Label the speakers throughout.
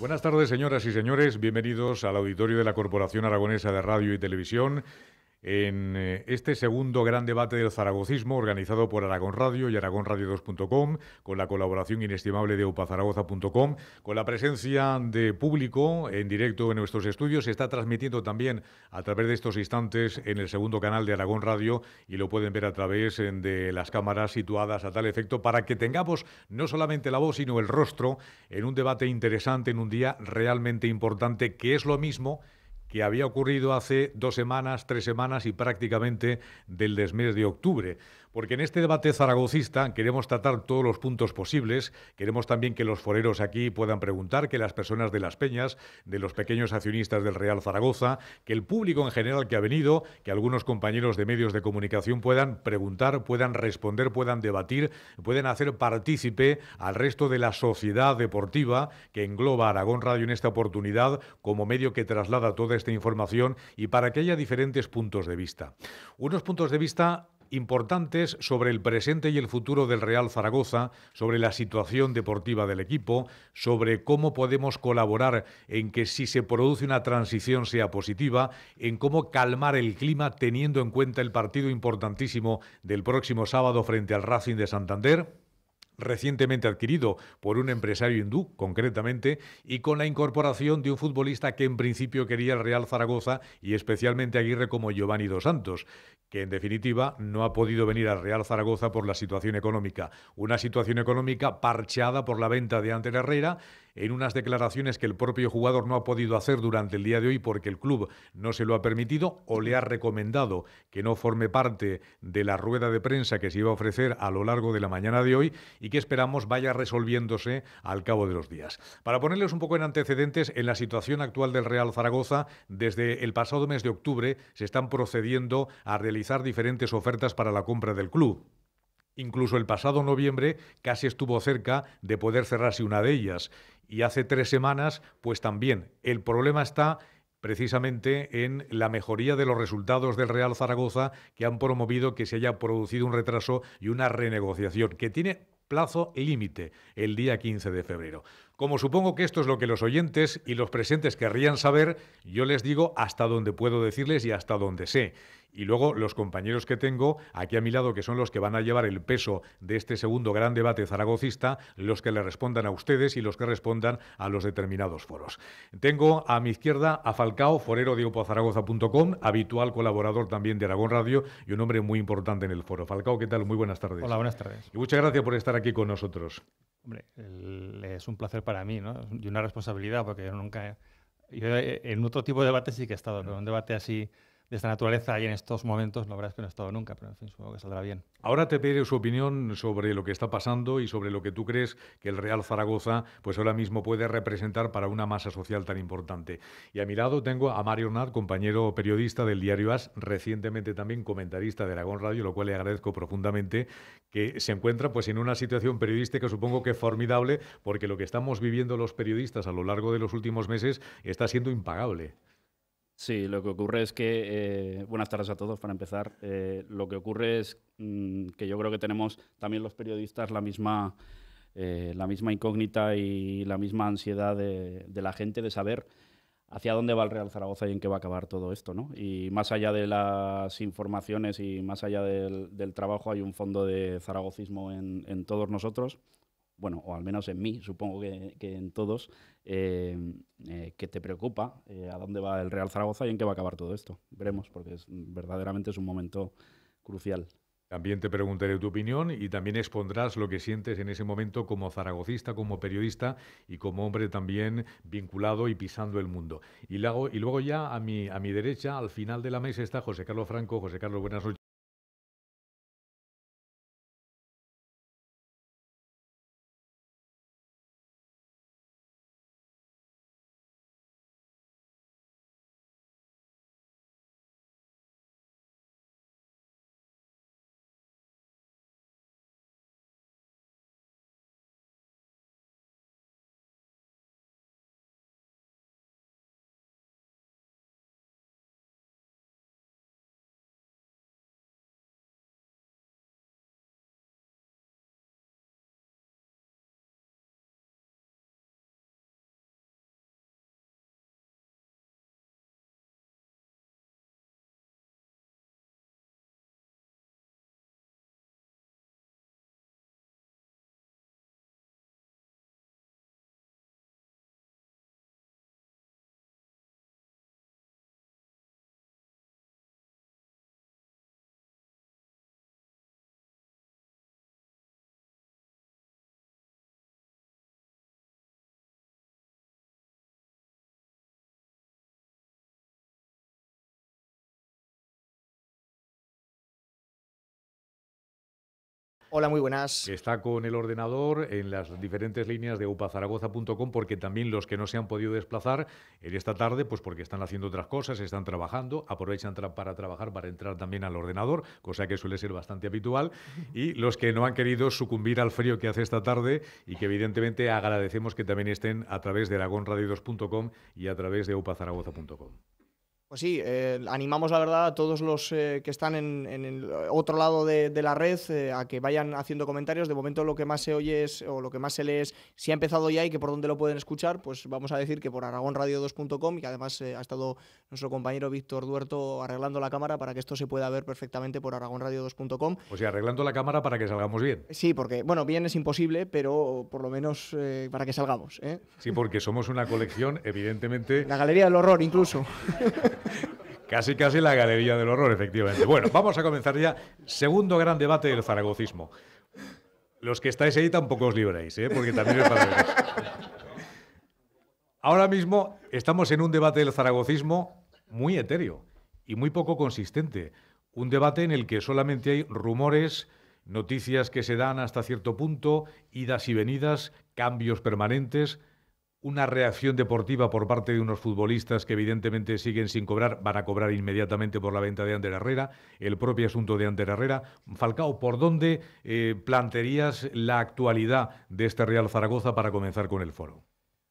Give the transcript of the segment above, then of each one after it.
Speaker 1: Buenas tardes, señoras y señores. Bienvenidos al auditorio de la Corporación Aragonesa de Radio y Televisión en eh, este segundo gran debate del zaragocismo organizado por Aragón Radio y Radio 2com con la colaboración inestimable de upazaragoza.com, con la presencia de público en directo en nuestros estudios. Se está transmitiendo también a través de estos instantes en el segundo canal de Aragón Radio y lo pueden ver a través eh, de las cámaras situadas a tal efecto para que tengamos no solamente la voz, sino el rostro en un debate interesante, en un día realmente importante, que es lo mismo que había ocurrido hace dos semanas, tres semanas y prácticamente del desmés de octubre porque en este debate zaragocista queremos tratar todos los puntos posibles, queremos también que los foreros aquí puedan preguntar, que las personas de las peñas, de los pequeños accionistas del Real Zaragoza, que el público en general que ha venido, que algunos compañeros de medios de comunicación puedan preguntar, puedan responder, puedan debatir, pueden hacer partícipe al resto de la sociedad deportiva que engloba Aragón Radio en esta oportunidad como medio que traslada toda esta información y para que haya diferentes puntos de vista. Unos puntos de vista importantes sobre el presente y el futuro del Real Zaragoza, sobre la situación deportiva del equipo, sobre cómo podemos colaborar en que si se produce una transición sea positiva, en cómo calmar el clima teniendo en cuenta el partido importantísimo del próximo sábado frente al Racing de Santander recientemente adquirido por un empresario hindú, concretamente, y con la incorporación de un futbolista que en principio quería el Real Zaragoza y especialmente Aguirre como Giovanni Dos Santos, que en definitiva no ha podido venir al Real Zaragoza por la situación económica. Una situación económica parcheada por la venta de la Herrera en unas declaraciones que el propio jugador no ha podido hacer durante el día de hoy porque el club no se lo ha permitido o le ha recomendado que no forme parte de la rueda de prensa que se iba a ofrecer a lo largo de la mañana de hoy y que esperamos vaya resolviéndose al cabo de los días. Para ponerles un poco en antecedentes, en la situación actual del Real Zaragoza, desde el pasado mes de octubre se están procediendo a realizar diferentes ofertas para la compra del club. Incluso el pasado noviembre casi estuvo cerca de poder cerrarse una de ellas y hace tres semanas, pues también. El problema está precisamente en la mejoría de los resultados del Real Zaragoza que han promovido que se haya producido un retraso y una renegociación que tiene plazo límite el día 15 de febrero. Como supongo que esto es lo que los oyentes y los presentes querrían saber, yo les digo hasta dónde puedo decirles y hasta donde sé. Y luego los compañeros que tengo aquí a mi lado, que son los que van a llevar el peso de este segundo gran debate zaragocista, los que le respondan a ustedes y los que respondan a los determinados foros. Tengo a mi izquierda a Falcao, forero de opozaragoza.com, habitual colaborador también de Aragón Radio y un hombre muy importante en el foro. Falcao, ¿qué tal? Muy buenas tardes. Hola, buenas tardes. Y muchas gracias por estar aquí con nosotros.
Speaker 2: Hombre, es un placer para mí, ¿no? Y una responsabilidad, porque yo nunca... Yo eh, en otro tipo de debate sí que he estado, pero un debate así de esta naturaleza y en estos momentos, la verdad es que no he estado nunca, pero en fin, supongo que saldrá bien.
Speaker 1: Ahora te pediré su opinión sobre lo que está pasando y sobre lo que tú crees que el Real Zaragoza pues ahora mismo puede representar para una masa social tan importante. Y a mi lado tengo a Mario Nath, compañero periodista del diario AS, recientemente también comentarista de Aragón Radio, lo cual le agradezco profundamente, que se encuentra pues en una situación periodística supongo que formidable, porque lo que estamos viviendo los periodistas a lo largo de los últimos
Speaker 3: meses está siendo impagable. Sí, lo que ocurre es que, eh, buenas tardes a todos para empezar, eh, lo que ocurre es mm, que yo creo que tenemos también los periodistas la misma, eh, incógnita y la misma ansiedad de, la gente de saber hacia dónde va el Real Zaragoza y en qué va a acabar todo esto. ¿no? Y más allá de las informaciones y más allá del, trabajo hay un fondo de zaragocismo en todos nosotros bueno, o al menos en mí, supongo que, en todos, em, eh, que te preocupa eh, a dónde va el Real Zaragoza y en qué va a acabar todo esto. Veremos, porque verdaderamente es un momento crucial.
Speaker 1: También te preguntaré tu opinión y también expondrás lo que sientes en ese momento como zaragocista, como periodista y como hombre también vinculado y pisando el mundo. Y luego, y luego ya a mi, a mi derecha, al final de la mesa, está José Carlos
Speaker 2: Franco. José Carlos, buenas noches. Hola, muy buenas. Está con
Speaker 1: el ordenador en las diferentes líneas de upazaragoza.com porque también los que no se han podido desplazar en esta tarde, pues porque están haciendo otras cosas, están trabajando, aprovechan para trabajar, para entrar también al ordenador, cosa que suele ser bastante habitual, y los que no han querido sucumbir al frío que hace esta tarde y que evidentemente agradecemos que también estén a través de aragonradios.com y a través de upazaragoza.com.
Speaker 4: Pues sí, eh, animamos la verdad a todos los eh, que están en, el otro lado de, la red eh, a que vayan haciendo comentarios. De momento lo que más se oye es, o lo que más se lee es, si ha empezado ya y que por dónde lo pueden escuchar, pues vamos a decir que por aragonradio2.com y además ha estado nuestro compañero Víctor Duerto arreglando la cámara para que esto se pueda ver perfectamente por aragonradio2.com.
Speaker 1: O sea, arreglando la cámara para que salgamos bien.
Speaker 4: Sí, porque, bueno, bien es imposible, pero por lo menos para que salgamos.
Speaker 1: Sí, porque somos una colección, evidentemente...
Speaker 4: La galería del horror incluso.
Speaker 1: Casi, casi la galería del horror, efectivamente. Bueno, vamos a comenzar ya. Segundo gran debate del zaragocismo. Los que estáis ahí tampoco os libréis, ¿eh? porque también es para Ahora mismo estamos en un debate del zaragocismo muy etéreo y muy poco consistente. Un debate en el que solamente hay rumores, noticias que se dan hasta cierto punto, idas y venidas, cambios permanentes una reacción deportiva por parte de unos futbolistas que evidentemente siguen sin cobrar, van a cobrar inmediatamente por la venta de Ander Herrera, el propio asunto de Ander Herrera. Falcao, ¿por dónde eh, plantearías la actualidad de este Real Zaragoza para comenzar con el foro?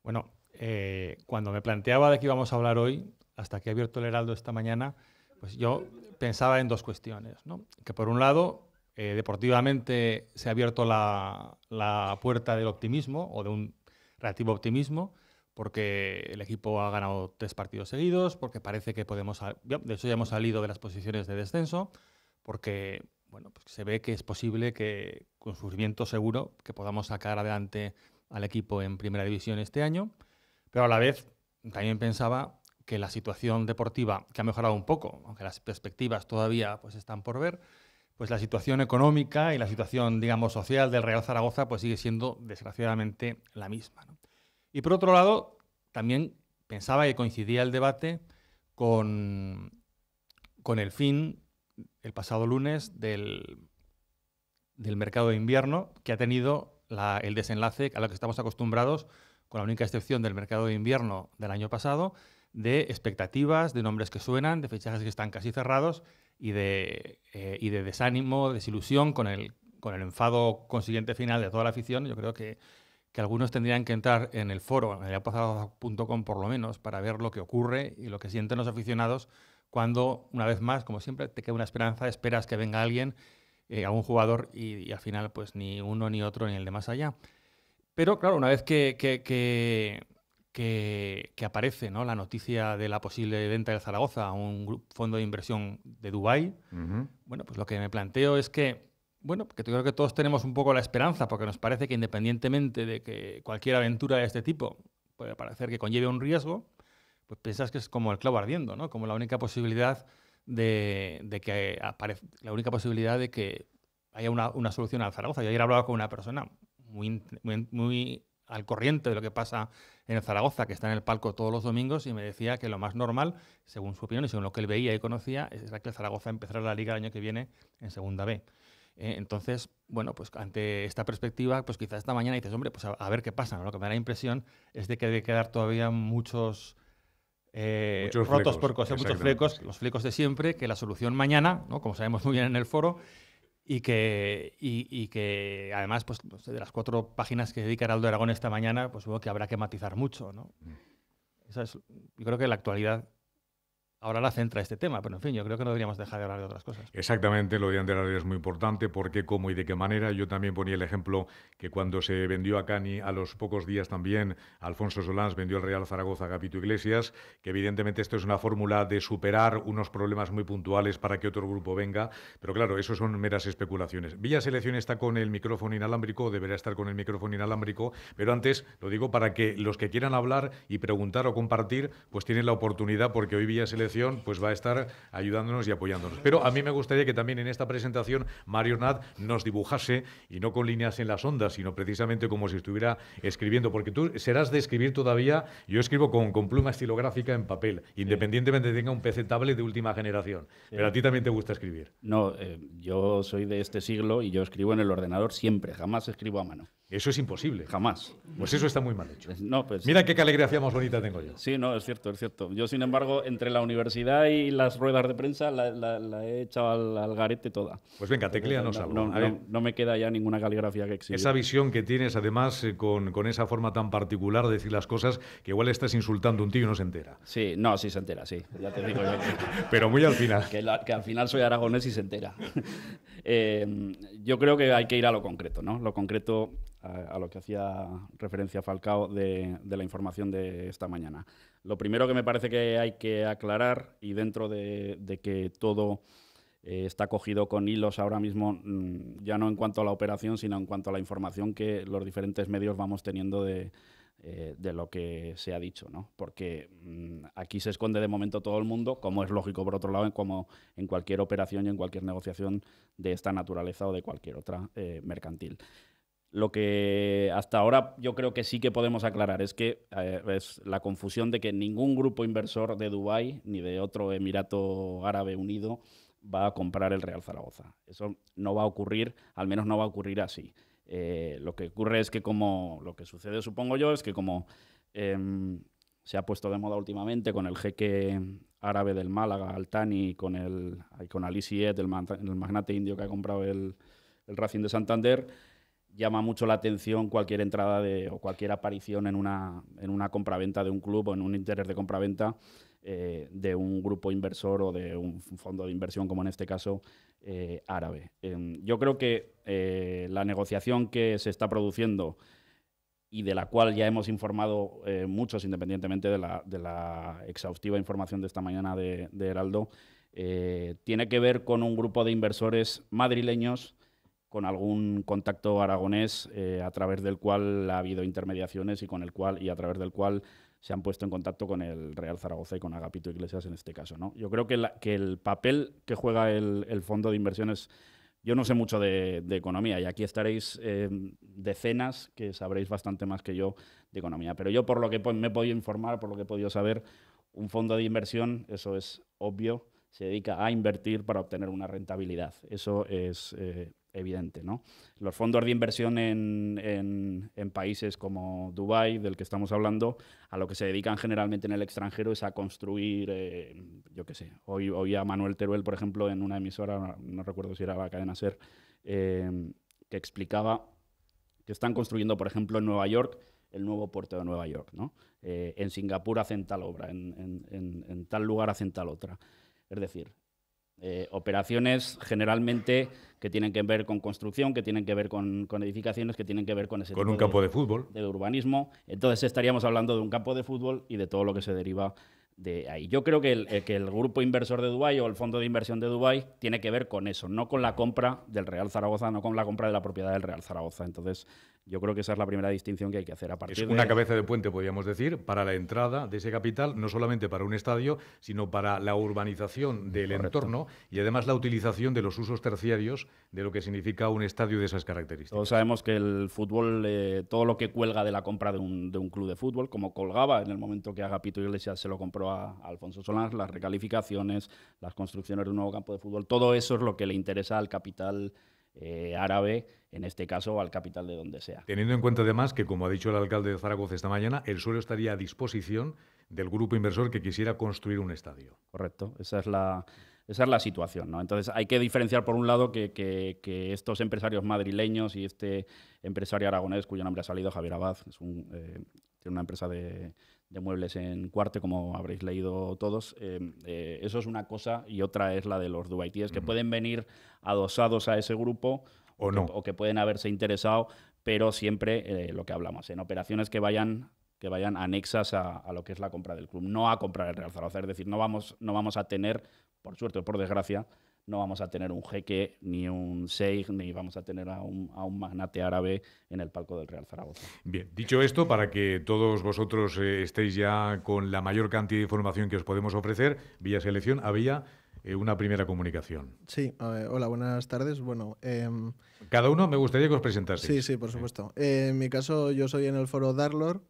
Speaker 2: Bueno, eh, cuando me planteaba de qué íbamos a hablar hoy, hasta que ha abierto el Heraldo esta mañana, pues yo pensaba en dos cuestiones. Que por un lado, eh, deportivamente se ha abierto la puerta del optimismo o de un relativo optimismo porque el equipo ha ganado tres partidos seguidos, porque parece que podemos, de hecho ya hemos salido de las posiciones de descenso, porque bueno, pues se ve que es posible que con sufrimiento seguro que podamos sacar adelante al equipo en primera división este año, pero a la vez también pensaba que la situación deportiva, que ha mejorado un poco, aunque las perspectivas todavía pues, están por ver, pues la situación económica y la situación, digamos, social del Real Zaragoza pues sigue siendo desgraciadamente la misma. Y por otro lado, también pensaba que coincidía el debate con, el fin, el pasado lunes, del, mercado de invierno, que ha tenido el desenlace a lo que estamos acostumbrados, con la única excepción del mercado de invierno del año pasado, de expectativas, de nombres que suenan, de fechajes que están casi cerrados y de, eh, de desánimo, desilusión con el, con el enfado consiguiente final de toda la afición, yo creo que, que algunos tendrían que entrar en el foro, en el por lo menos, para ver lo que ocurre y lo que sienten los aficionados cuando, una vez más, como siempre, te queda una esperanza, esperas que venga alguien, eh, algún jugador, y, al final, pues ni uno ni otro ni el de más allá. Pero claro, una vez que que, aparece ¿no? la noticia de la posible venta del Zaragoza a un fondo de inversión de Dubái, bueno, pues lo que me planteo es que, bueno, que creo que todos tenemos un poco la esperanza, porque nos parece que independientemente de que cualquier aventura de este tipo puede parecer que conlleve un riesgo, pues piensas que es como el clavo ardiendo, ¿no? Como la única posibilidad de, que aparezca, la única posibilidad de que haya una, solución al Zaragoza. Yo ayer hablaba con una persona muy, muy, muy al corriente de lo que pasa en Zaragoza, que está en el palco todos los domingos, y me decía que lo más normal, según su opinión y según lo que él veía y conocía, era que Zaragoza empezara la liga el año que viene en Segunda B. Eh, entonces, bueno, pues ante esta perspectiva, pues quizás esta mañana dices, hombre, pues a, ver qué pasa. ¿no? Lo que me da la impresión es de que debe quedar todavía muchos, eh, rotos por coser, muchos flecos, los flecos de siempre, que la solución mañana, ¿no? como sabemos muy bien en el foro, y que, y, que además, pues, de las cuatro páginas que dedica Heraldo Aragón esta mañana, pues veo que habrá que matizar mucho, ¿no? Mm. yo creo que la actualidad Ahora la centra este tema, pero en fin, yo creo que no deberíamos dejar de hablar de otras cosas.
Speaker 1: Exactamente, lo de Andelario es muy importante, por qué, cómo y de qué manera. Yo también ponía el ejemplo que cuando se vendió a Cani, a los pocos días también, Alfonso Solans vendió el Real Zaragoza a Capito Iglesias, que evidentemente esto es una fórmula de superar unos problemas muy puntuales para que otro grupo venga, pero claro, eso son meras especulaciones. Villa Selección está con el micrófono inalámbrico, deberá estar con el micrófono inalámbrico, pero antes lo digo para que los que quieran hablar y preguntar o compartir, pues tienen la oportunidad, porque hoy Villa Selección pues va a estar ayudándonos y apoyándonos. Pero a mí me gustaría que también en esta presentación Mario Nat nos dibujase, y no con líneas en las ondas, sino precisamente como si estuviera escribiendo, porque tú serás de escribir todavía, yo escribo con, pluma estilográfica en papel, independientemente de que tenga un PC tablet de última generación, pero a ti también te gusta
Speaker 3: escribir. No, eh, yo soy de este siglo y yo escribo en el ordenador siempre, jamás escribo a mano. Eso es imposible. Jamás. Pues eso está muy mal hecho. No, pues- Mira qué caligrafía más bonita tengo yo. Sí, no, es cierto, es cierto. Yo, sin embargo, entre la universidad y las ruedas de prensa la, he echado al, garete toda. Pues venga, teclea No, no, no, me queda ya ninguna caligrafía que exista. Esa
Speaker 1: visión que tienes, además, eh, con, esa forma tan particular de decir las cosas, que igual estás insultando a un
Speaker 3: tío y no se entera. Sí, no, sí se entera, sí. Ya te digo Pero muy al final. Que, al final soy aragonés y se entera. Eh, yo creo que hay que ir a lo concreto, ¿no? Lo concreto a, lo que hacía referencia Falcao de, la información de esta mañana. Lo primero que me parece que hay que aclarar, y dentro de, que todo eh, está cogido con hilos ahora mismo, mm, ya no en cuanto a la operación, sino en cuanto a la información que los diferentes medios vamos teniendo de, eh, lo que se ha dicho, ¿no? Porque mm, aquí se esconde de momento todo el mundo, como es lógico por otro lado, en, como en cualquier operación y en cualquier negociación de esta naturaleza o de cualquier otra eh, mercantil. Lo que hasta ahora yo creo que sí que podemos aclarar es que eh, es la confusión de que ningún grupo inversor de Dubái ni de otro Emirato Árabe Unido va a comprar el Real Zaragoza. Eso no va a ocurrir, al menos no va a ocurrir así. Eh, lo que ocurre es que como lo que sucede, supongo yo, es que como em, se ha puesto de moda últimamente con el jeque árabe del Málaga, Altani, con, el, con Ali el, magnate indio que ha comprado el, el Racing de Santander, llama mucho la atención cualquier entrada o cualquier aparición en una, en una compraventa de un club o en un interés de compraventa eh, de un grupo inversor o de un fondo de inversión, como en este caso eh, árabe. Em, yo creo que eh, la negociación que se está produciendo y de la cual ya hemos informado muchos, independientemente de la, exhaustiva información de esta mañana de Heraldo, tiene que ver con un grupo de inversores madrileños con algún contacto aragonés eh, a través del cual ha habido intermediaciones y con el cual y a través del cual se han puesto en contacto con el Real Zaragoza y con Agapito Iglesias en este caso. ¿no? Yo creo que, el papel que juega el, fondo de inversiones, yo no sé mucho de, economía y aquí estaréis eh, decenas que sabréis bastante más que yo de economía, pero yo por lo que me he podido informar, por lo que he podido saber, un fondo de inversión, eso es obvio, se dedica a invertir para obtener una rentabilidad. Eso es eh, evidente. ¿no? Los fondos de inversión en, países como Dubái, del que estamos hablando, a lo que se dedican generalmente en el extranjero es a construir, eh, yo qué sé, hoy, a Manuel Teruel, por ejemplo, en una emisora, no recuerdo si era la cadena SER, eh, que explicaba que están construyendo, por ejemplo, en Nueva York, el nuevo puerto de Nueva York. Eh, en Singapur hacen tal obra, en, tal lugar hacen tal otra. Es decir, eh, operaciones generalmente que tienen que ver con construcción, que tienen que ver con, edificaciones, que tienen que ver con ese con un campo de, fútbol, de urbanismo. Entonces estaríamos hablando de un campo de fútbol y de todo lo que se deriva de ahí. Yo creo que el, eh, que el grupo inversor de Dubái o el fondo de inversión de Dubái tiene que ver con eso, no con la compra del Real Zaragoza, no con la compra de la propiedad del Real Zaragoza. Entonces, yo creo que esa es la primera distinción que hay que hacer. A partir es una cabeza
Speaker 1: de puente, podríamos decir, para la entrada de ese capital, no solamente para un estadio, sino para la urbanización mm, del entorno y además la utilización de los usos terciarios de lo que significa un estadio de esas características. Todos
Speaker 3: sabemos que el fútbol, eh, todo lo que cuelga de la compra de un, club de fútbol, como colgaba en el momento que Agapito Iglesias se lo compró a, Alfonso Solán, las recalificaciones, las construcciones de un nuevo campo de fútbol, todo eso es lo que le interesa al capital. Eh, árabe, en este caso al capital de donde sea.
Speaker 1: Teniendo en cuenta además que, como ha dicho el alcalde de Zaragoza esta mañana, el suelo estaría a disposición del grupo inversor que quisiera construir un estadio.
Speaker 3: Correcto, esa es la, esa es la situación. ¿no? Entonces hay que diferenciar, por un lado, que, estos empresarios madrileños y este empresario aragonés, cuyo nombre ha salido, Javier Abad, es eh, tiene una empresa de, de muebles en cuarte, como habréis leído todos. Em, eh, eso es una cosa y otra es la de los Dubaitíes, que pueden venir adosados a ese grupo o, no. Que, o que pueden haberse interesado, pero siempre eh, lo que hablamos, en operaciones que vayan que vayan anexas a, lo que es la compra del club, no a comprar el Real Zaragoza. Es decir, no vamos, no vamos a tener, por suerte o por desgracia, no vamos a tener un jeque, ni un sheikh, ni vamos a tener a un, a magnate árabe en el palco del Real Zaragoza.
Speaker 1: Bien, dicho esto, para que todos vosotros eh, estéis ya con la mayor cantidad de información que os podemos ofrecer, vía selección había eh, una primera comunicación.
Speaker 5: Sí, hola, buenas tardes. Bueno, em,
Speaker 1: cada uno me gustaría que os presentase. Sí, sí, por supuesto.
Speaker 5: Eh, en mi caso, yo soy en el foro Darlor.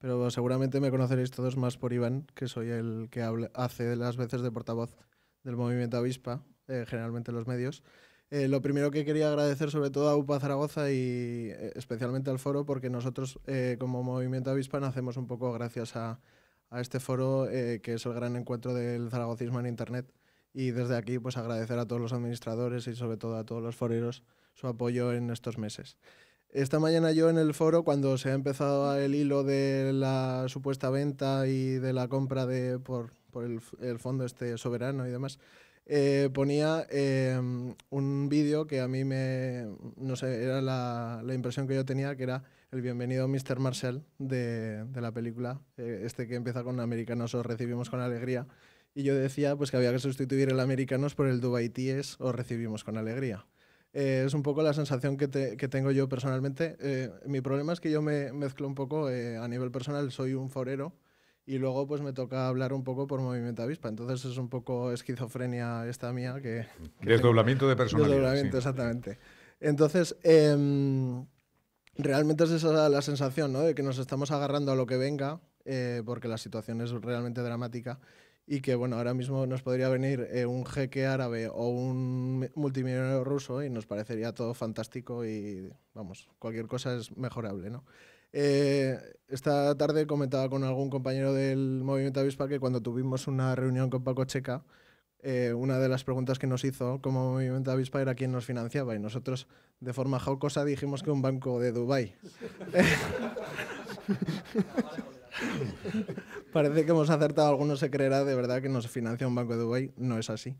Speaker 5: Pero seguramente me conoceréis todos más por Iván, que soy el que hace las veces de portavoz del movimiento Avispa, eh, generalmente los medios. Eh, lo primero que quería agradecer sobre todo a UPA Zaragoza y eh, especialmente al foro, porque nosotros como Movimiento Avispan hacemos un poco gracias a, a este foro, que es el gran encuentro del zaragocismo en Internet. Y desde aquí pues agradecer a todos los administradores y sobre todo a todos los foreros su apoyo en estos meses. Esta mañana yo en el foro, cuando se ha empezado el hilo de la supuesta venta y de la compra por, el, el, fondo este soberano y demás, eh, ponía em, un vídeo que a mí me, no sé, era la, la, impresión que yo tenía, que era el bienvenido Mr. Marshall de, de la película, eh, este que empieza con Americanos os recibimos con alegría, y yo decía pues que había que sustituir el Americanos por el Dubai Ties os recibimos con alegría. Eh, es un poco la sensación que, que tengo yo personalmente. mi problema es que yo me mezclo un poco a nivel personal, soy un forero, y luego pues me toca hablar un poco por movimiento avispa. Entonces es un poco esquizofrenia esta mía que... es Desdoblamiento de personalidad. Desdoblamiento, exactamente. Entonces, em, realmente es esa la sensación, ¿no? De que nos estamos agarrando a lo que venga, eh, porque la situación es realmente dramática y que bueno, ahora mismo nos podría venir eh, un jeque árabe o un multimillonario ruso y nos parecería todo fantástico y vamos, cualquier cosa es mejorable, ¿no? Eh, esta tarde comentaba con algún compañero del Movimiento Avispa que cuando tuvimos una reunión con Paco Checa, eh, una de las preguntas que nos hizo como Movimiento Avispa era quién nos financiaba y nosotros de forma jocosa dijimos que un banco de Dubái. Parece que hemos acertado, alguno se creerá de verdad que nos financia un banco de Dubái, no es así.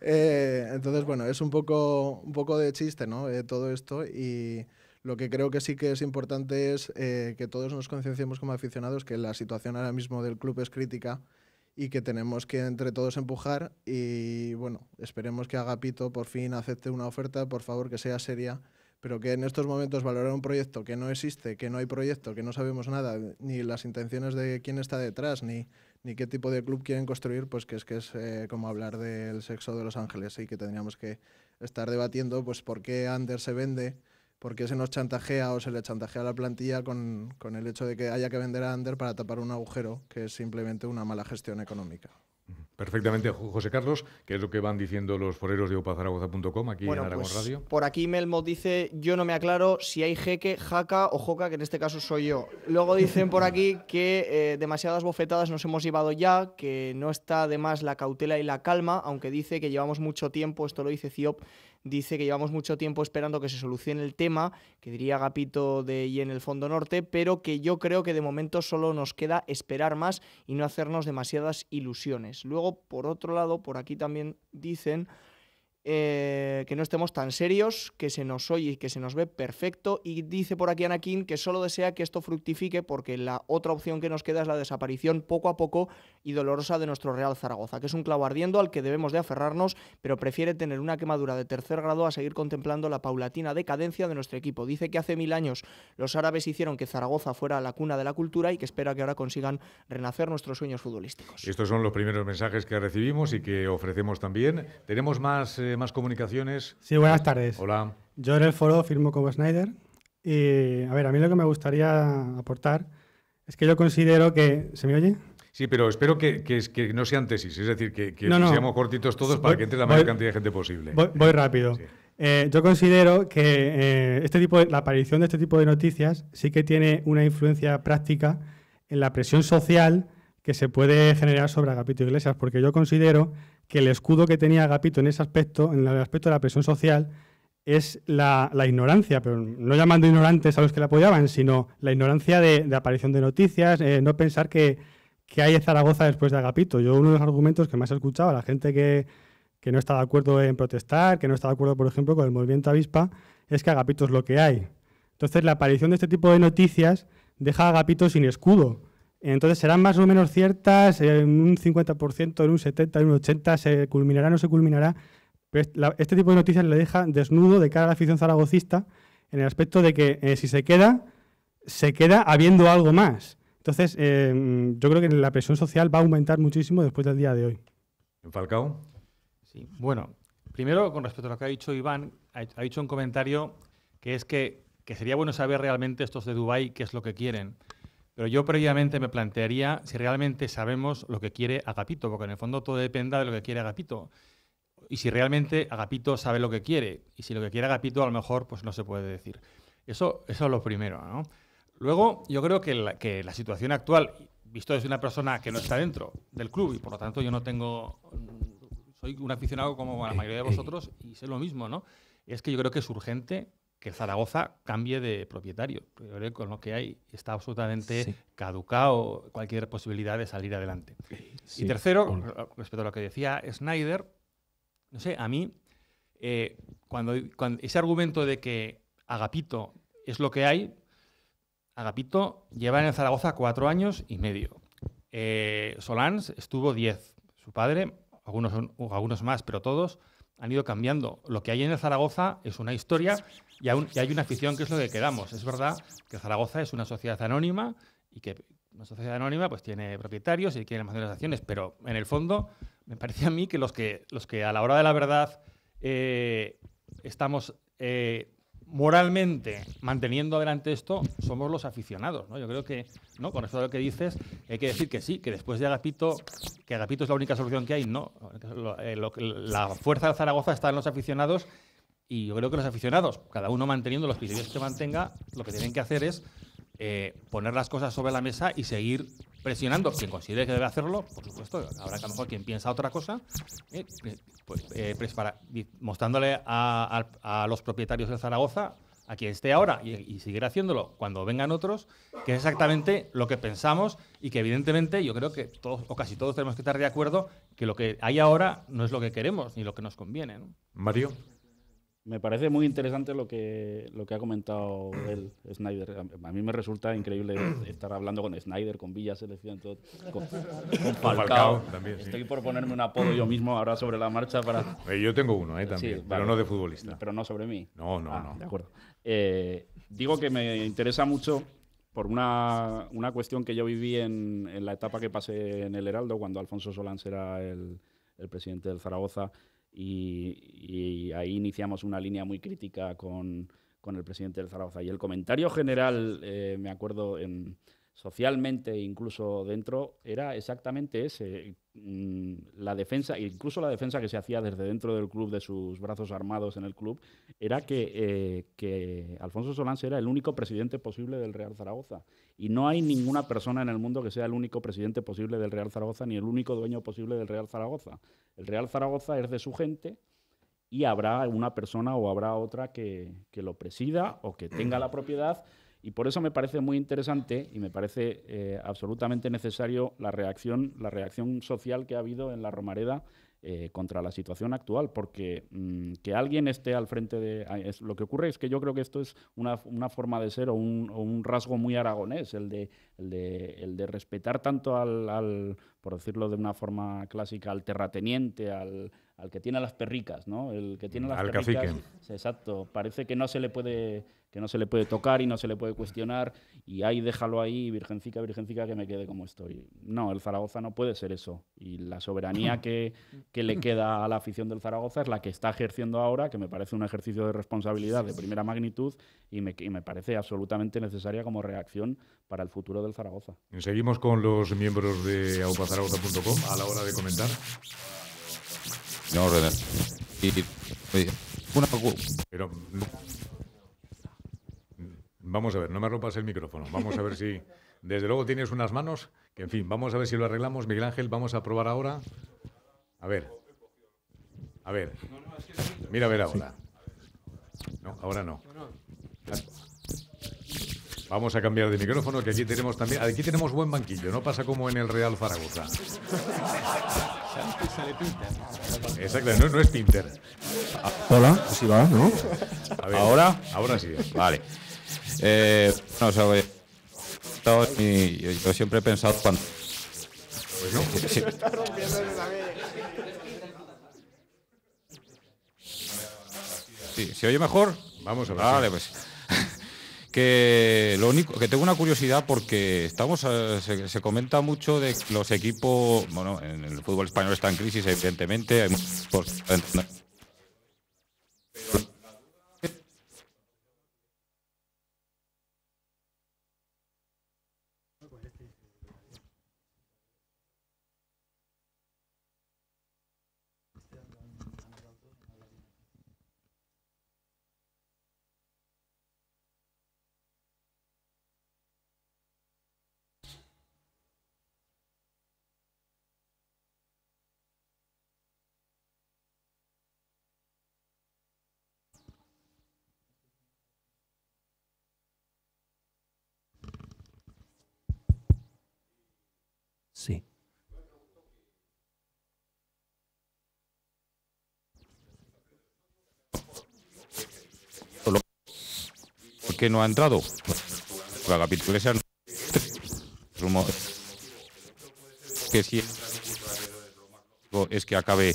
Speaker 5: Eh, entonces, bueno, es un poco, un poco de chiste ¿no? todo esto y lo que creo que sí que es importante es eh, que todos nos concienciemos como aficionados que la situación ahora mismo del club es crítica y que tenemos que entre todos empujar y bueno, esperemos que Agapito por fin acepte una oferta, por favor que sea seria, pero que en estos momentos valorar un proyecto que no existe, que no hay proyecto, que no sabemos nada, ni las intenciones de quién está detrás, ni, ni qué tipo de club quieren construir, pues que es que es eh, como hablar del sexo de Los Ángeles y que tendríamos que estar debatiendo pues por qué Ander se vende porque se nos chantajea o se le chantajea a la plantilla con, el hecho de que haya que vender a Ander para tapar un agujero, que es simplemente una mala gestión económica.
Speaker 1: Perfectamente, José Carlos, ¿qué es lo que van diciendo los foreros de opazaragoza.com aquí en Aragón pues, Radio?
Speaker 4: Por aquí Melmo dice, yo no me aclaro si hay jeque, jaca o joca, que en este caso soy yo. Luego dicen por aquí que eh, demasiadas bofetadas nos hemos llevado ya, que no está de más la cautela y la calma, aunque dice que llevamos mucho tiempo, esto lo dice Ciop, dice que llevamos mucho tiempo esperando que se solucione el tema, que diría Gapito de y en el Fondo Norte, pero que yo creo que de momento solo nos queda esperar más y no hacernos demasiadas ilusiones. Luego, por otro lado, por aquí también dicen eh, que no estemos tan serios, que se nos oye y que se nos ve perfecto. Y dice por aquí Anakin que solo desea que esto fructifique porque la otra opción que nos queda es la desaparición poco a poco y dolorosa de nuestro Real Zaragoza, que es un clavo ardiendo al que debemos de aferrarnos, pero prefiere tener una quemadura de tercer grado a seguir contemplando la paulatina decadencia de nuestro equipo. Dice que hace mil años los árabes hicieron que Zaragoza fuera la cuna de la cultura y que espera que ahora consigan renacer nuestros sueños futbolísticos.
Speaker 1: Estos son los primeros mensajes que recibimos y que ofrecemos también. Tenemos más... Eh, más Comunicaciones.
Speaker 6: Sí, buenas tardes. Hola. Yo en el foro firmo como Snyder. Y a ver, a mí lo que me gustaría aportar es que yo considero que. ¿Se me oye?
Speaker 1: Sí, pero espero que, que, no sean tesis, es decir, que, seamos cortitos todos para que entre la mayor cantidad de gente posible.
Speaker 6: Voy, rápido. Eh, yo considero que eh, este tipo de, la aparición de este tipo de noticias sí que tiene una influencia práctica en la presión social que se puede generar sobre Agapito Iglesias, porque yo considero que el escudo que tenía Agapito en ese aspecto, en el aspecto de la presión social, es la, ignorancia, pero no llamando ignorantes a los que la apoyaban, sino la ignorancia de, aparición de noticias, eh, no pensar que, hay Zaragoza después de Agapito. Yo uno de los argumentos que más he escuchado a la gente que, que no está de acuerdo en protestar, que no está de acuerdo, por ejemplo, con el movimiento avispa, es que Agapito es lo que hay. Entonces la aparición de este tipo de noticias deja a Agapito sin escudo. Entonces serán más o menos ciertas, eh, en un 50%, en un 70%, en un 80%, se culminará, o no se culminará. Pues, este tipo de noticias le deja desnudo de cara a la afición zaragocista en el aspecto de que eh, si se queda, se queda habiendo algo más. Entonces eh, yo creo que la presión social va a aumentar muchísimo después del día de hoy. ¿En Falcao? bueno,
Speaker 2: primero con respecto a lo que ha dicho Iván, ha dicho un comentario que es que, que sería bueno saber realmente estos de Dubái qué es lo que quieren. Pero yo previamente me plantearía si realmente sabemos lo que quiere Agapito, porque en el fondo todo dependa de lo que quiere Agapito. Y si realmente Agapito sabe lo que quiere, y si lo que quiere Agapito a lo mejor pues no se puede decir. Eso, eso es lo primero, ¿no? Luego, yo creo que que la situación actual, visto desde una persona que no está dentro del club, y por lo tanto yo no tengo... Soy un aficionado como la eh, mayoría de eh. vosotros, y sé lo mismo, ¿no? Es que yo creo que es urgente que Zaragoza cambie de propietario. Con lo que hay está absolutamente caducado cualquier posibilidad de salir adelante. y tercero, respecto a lo que decía Snyder, no sé, a mí, eh, cuando, ese argumento de que Agapito es lo que hay, Agapito lleva en Zaragoza cuatro años y medio. Eh, Solans estuvo diez. Su padre, algunos, algunos más, pero todos, han ido cambiando. Lo que hay en el Zaragoza es una historia y, hay una afición que es lo que quedamos. Es verdad que Zaragoza es una sociedad anónima y que una sociedad anónima pues tiene propietarios y tiene más de las acciones, pero en el fondo me parece a mí que los que, los que a la hora de la verdad eh, estamos eh, moralmente manteniendo adelante esto somos los aficionados, ¿no? Yo creo que, ¿no? Con esto de lo que dices, hay que decir que sí, que después de Agapito, que Agapito es la única solución que hay, no. Eh, la fuerza de Zaragoza está en los aficionados y yo creo que los aficionados, cada uno manteniendo los criterios que mantenga, lo que tienen que hacer es eh, poner las cosas sobre la mesa y seguir presionando quien considere que debe hacerlo, por supuesto, habrá que a lo mejor quien piensa otra cosa, eh, pues, eh, para, mostrándole a, los propietarios de Zaragoza, a quien esté ahora y, y seguir haciéndolo cuando vengan otros, que es exactamente lo que pensamos y que evidentemente yo creo que todos o casi todos tenemos que estar de acuerdo que lo que hay ahora no es lo que queremos ni lo que nos conviene.
Speaker 1: Mario
Speaker 3: me parece muy interesante lo que, lo que ha comentado él, Snyder. A mí me resulta increíble estar hablando con Snyder, con Villa Selección, con, con, también, Estoy por ponerme un apodo yo mismo ahora sobre la marcha para... Eh, yo tengo uno ahí eh, también, pero no de futbolista. Pero no sobre mí. No, no, ah, no. De acuerdo. Eh, digo que me interesa mucho por una, una cuestión que yo viví en, en, la etapa que pasé en el Heraldo, cuando Alfonso Solán era el, el presidente del Zaragoza y, ahí iniciamos una línea muy crítica con, el presidente del Zaragoza. Y el comentario general, eh, me acuerdo, en, socialmente, incluso dentro, era exactamente ese. Mm, la defensa, e incluso la defensa que se hacía desde dentro del club, de sus brazos armados en el club, era que, eh, que Alfonso Solans era el único presidente posible del Real Zaragoza. Y no hay ninguna persona en el mundo que sea el único presidente posible del Real Zaragoza ni el único dueño posible del Real Zaragoza. El Real Zaragoza es de su gente y habrá una persona o habrá otra que, que lo presida o que tenga la propiedad y por eso me parece muy interesante y me parece eh, absolutamente necesario la reacción, la reacción social que ha habido en la Romareda eh, contra la situación actual, porque mm, que alguien esté al frente de... lo que ocurre es que yo creo que esto es una, forma de ser o un, rasgo muy aragonés, el de, el de, el de respetar tanto al, por decirlo de una forma clásica, al terrateniente, al, al que tiene las perricas, ¿no? El que tiene las al Cacique. Exacto, parece que no se le puede que no se le puede tocar y no se le puede cuestionar y ahí déjalo ahí, virgencica, virgencica, que me quede como estoy. No, el Zaragoza no puede ser eso. Y la soberanía que, que le queda a la afición del Zaragoza es la que está ejerciendo ahora, que me parece un ejercicio de responsabilidad de primera magnitud y me, y me parece absolutamente necesaria como reacción para el futuro del Zaragoza.
Speaker 1: Seguimos con los miembros de aupazaragoza.com a la hora de comentar. No, René. Y, y, una... Pero, Vamos a ver, no me rompas el micrófono. Vamos a ver si. Desde luego tienes unas manos que, en fin, vamos a ver si lo arreglamos. Miguel Ángel, vamos a probar ahora. A ver. A ver. Mira, a ver ahora. No, ahora no. Vamos a cambiar de micrófono, que aquí tenemos también. Aquí tenemos buen banquillo, no pasa como en el Real Zaragoza. Exacto, no, es Pinter.
Speaker 7: Hola, así va, ¿no? ahora.
Speaker 8: Ahora sí. Vale. Eh, no, sabe eh, yo, siempre he pensado cuando. ¿Se oye mejor? Vamos Vale, pues. que lo único que tengo una curiosidad porque estamos eh, se, comenta mucho de los equipos bueno en el fútbol español está en crisis evidentemente que no ha entrado? La Iglesias? no. Que si es que acabe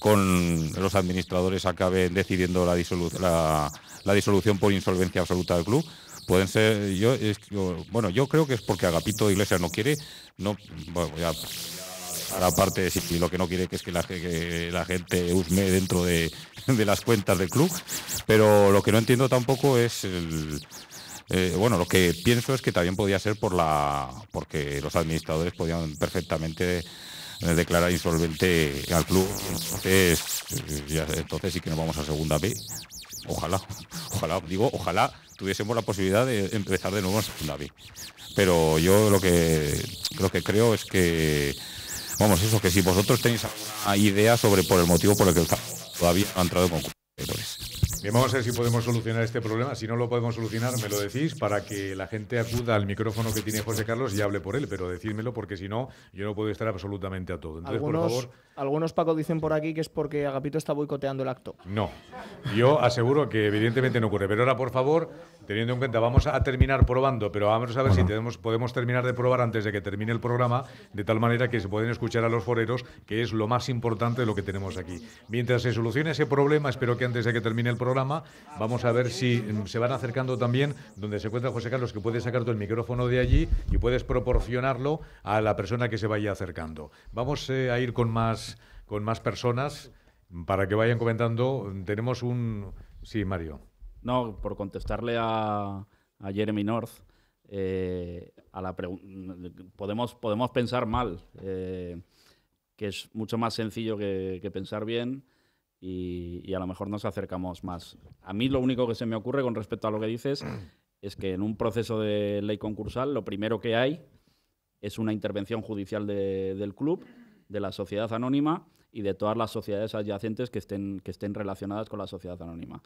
Speaker 8: con los administradores acaben decidiendo la, la, disolución por insolvencia absoluta del club pueden ser yo, es, bueno yo creo que es porque Agapito Iglesias no quiere no Ahora, aparte, si lo que no quiere que es que la, gente usme dentro de, las cuentas del club, pero lo que no entiendo tampoco es eh, bueno, lo que pienso es que también podía ser por la, porque los administradores podían perfectamente eh, declarar insolvente al club. Eh, entonces, sí que nos vamos a segunda B. Ojalá, ojalá, digo, ojalá tuviésemos la posibilidad de empezar de nuevo en segunda B. Pero yo lo que, lo que creo es que Vamos, eso que si vosotros tenéis alguna idea sobre por el motivo por el que todavía no ha entrado con
Speaker 1: Bien, vamos a ver si podemos solucionar este problema. Si no lo podemos solucionar, me lo decís para que la gente acuda al micrófono que tiene José Carlos y hable por él, pero decídmelo porque si no, yo no puedo estar absolutamente a todo. Entonces, por favor
Speaker 4: algunos Paco dicen por aquí que es porque Agapito está boicoteando el acto. No,
Speaker 1: yo aseguro que evidentemente no ocurre. Pero ahora, por favor, teniendo en cuenta, vamos a terminar probando, pero vamos a ver si tenemos, podemos terminar de probar antes de que termine el programa, de tal manera que se pueden escuchar a los foreros, que es lo más importante de lo que tenemos aquí. Mientras se solucione ese problema, espero que antes de que termine el programa, vamos a ver si mm, se van acercando también donde se encuentra José Carlos, que puedes sacar el micrófono de allí y puedes proporcionarlo a la persona que se vaya acercando. Vamos eh, a ir con más con más personas para que vayan comentando. Tenemos un... Sí, Mario.
Speaker 3: No, por contestarle a, Jeremy North, eh, podemos, podemos pensar mal, eh, que es mucho más sencillo que, pensar bien y, a lo mejor nos acercamos más. A mí lo único que se me ocurre con respecto a lo que dices es que en un proceso de ley concursal lo primero que hay es una intervención judicial del club, de la sociedad anónima, y de todas las sociedades adyacentes que estén, que estén relacionadas con la sociedad anónima.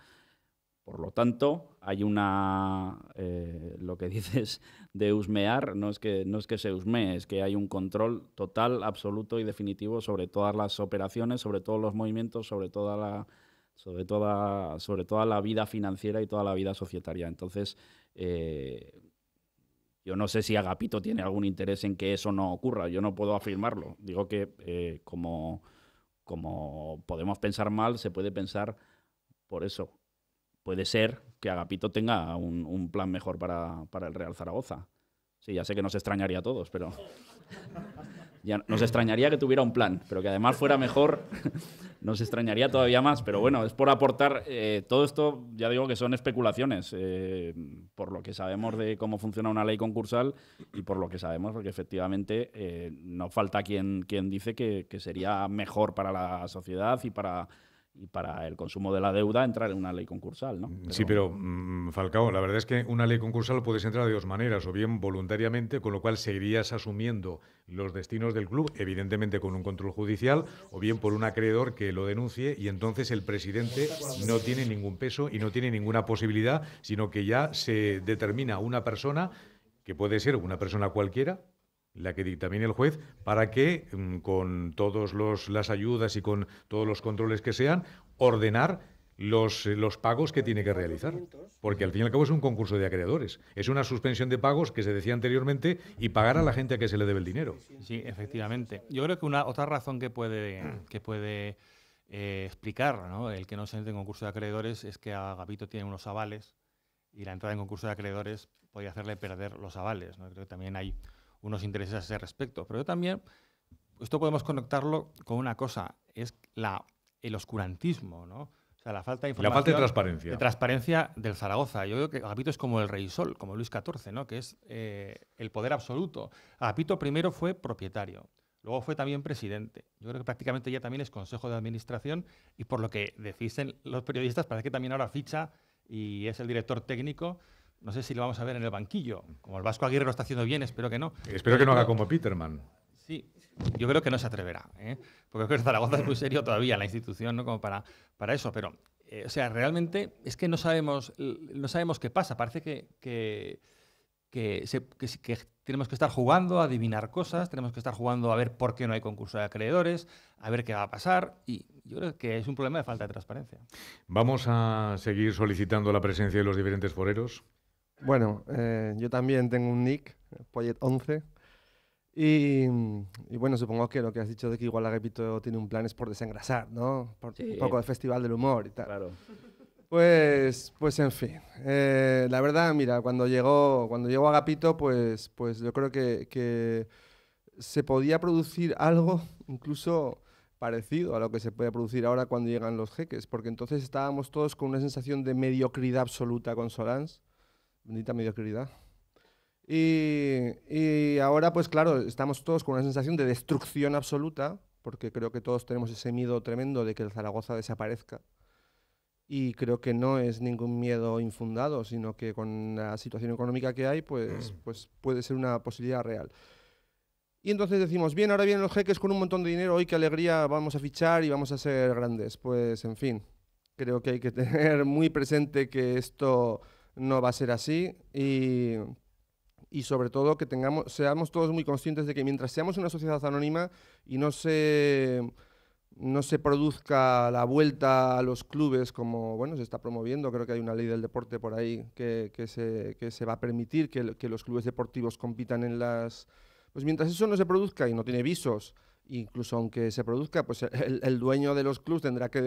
Speaker 3: Por lo tanto, hay una, eh, lo que dices de husmear, no es, que, no es que se usme es que hay un control total, absoluto y definitivo sobre todas las operaciones, sobre todos los movimientos, sobre toda la, sobre toda, sobre toda la vida financiera y toda la vida societaria. Entonces, eh, yo no sé si Agapito tiene algún interés en que eso no ocurra, yo no puedo afirmarlo. Digo que eh, como como podemos pensar mal, se puede pensar por eso. Puede ser que Agapito tenga un, plan mejor para, para, el Real Zaragoza. Sí, ya sé que nos extrañaría a todos, pero... nos mm. extrañaría que tuviera un plan, pero que además fuera mejor, nos extrañaría todavía más. Pero bueno, es por aportar. Eh, todo esto, ya digo que son especulaciones, eh, por lo que sabemos de cómo funciona una ley concursal y por lo que sabemos, porque efectivamente eh, no falta quien, quien dice que, que sería mejor para la sociedad y para y para el consumo de la deuda entrar en una ley concursal, ¿no? Mm, sí, pero
Speaker 1: mm, Falcao, la verdad es que una ley concursal puedes entrar de dos maneras, o bien voluntariamente, con lo cual seguirías asumiendo los destinos del club, evidentemente con un control judicial, o bien por un acreedor que lo denuncie y entonces el presidente no tiene ningún peso y no tiene ninguna posibilidad, sino que ya se determina una persona que puede ser una persona cualquiera, la que dictamine el juez, para que mm, con todas las ayudas y con todos los controles que sean, ordenar los, eh, los, pagos que tiene que realizar. Porque al fin y al cabo es un concurso de acreedores. Es una suspensión de pagos que se decía anteriormente y pagar a la gente a que se le debe el dinero.
Speaker 2: Sí, efectivamente. Yo creo que una otra razón que puede, que puede eh, explicar el que no se entre en concurso de acreedores es que Agapito tiene unos avales y la entrada en concurso de acreedores podría hacerle perder los avales. ¿no? Creo que también hay unos intereses a ese respecto. Pero yo también, esto podemos conectarlo con una cosa, es la, el oscurantismo, ¿no? O sea, la falta de información. La falta de transparencia. De transparencia del Zaragoza. Yo creo que Agapito es como el rey sol, como Luis XIV, ¿no? Que es eh, el poder absoluto. Agapito primero fue propietario, luego fue también presidente. Yo creo que prácticamente ya también es consejo de administración y por lo que decís los periodistas, parece que también ahora ficha y es el director técnico no sé si lo vamos a ver en el banquillo. Como el Vasco Aguirre lo está haciendo bien, espero que no. Espero que no haga como Peterman. Sí, yo creo que no se atreverá, ¿eh? porque creo Zaragoza es muy serio todavía, la institución, ¿no? Como para, para eso, pero, eh, o sea, realmente es que no sabemos, no sabemos qué pasa, parece que, que, que, tenemos que estar jugando a adivinar cosas, tenemos que estar jugando a ver por qué no hay concurso de acreedores, a ver qué va a pasar, y yo creo que es un problema de falta de transparencia.
Speaker 1: Vamos a seguir solicitando la presencia de los diferentes foreros.
Speaker 9: Bueno, eh, yo también tengo un nick, Poyet 11. Y, bueno, supongo que lo que has dicho de que igual Agapito tiene un plan es por desengrasar, ¿no? Por Un poco de festival del humor y tal. Claro. Pues, pues en fin. Eh, la verdad, mira, cuando llegó, cuando llegó Agapito, pues, pues yo creo que, que, se podía producir algo incluso parecido a lo que se puede producir ahora cuando llegan los jeques, porque entonces estábamos todos con una sensación de mediocridad absoluta con Solans Bendita mediocridad. Y, y ahora, pues claro, estamos todos con una sensación de destrucción absoluta, porque creo que todos tenemos ese miedo tremendo de que el Zaragoza desaparezca. Y creo que no es ningún miedo infundado, sino que con la situación económica que hay, pues, mm. pues puede ser una posibilidad real. Y entonces decimos, bien, ahora vienen los jeques con un montón de dinero, hoy qué alegría, vamos a fichar y vamos a ser grandes. Pues en fin, creo que hay que tener muy presente que esto no va a ser así y, sobre todo que tengamos, seamos todos muy conscientes de que mientras seamos una sociedad anónima y no se no se produzca la vuelta a los clubes como bueno se está promoviendo, creo que hay una ley del deporte por ahí que, se, que se, va a permitir que, los clubes deportivos compitan en las... Pues mientras eso no se produzca y no tiene visos, incluso aunque se produzca, pues el, dueño de los clubes tendrá que,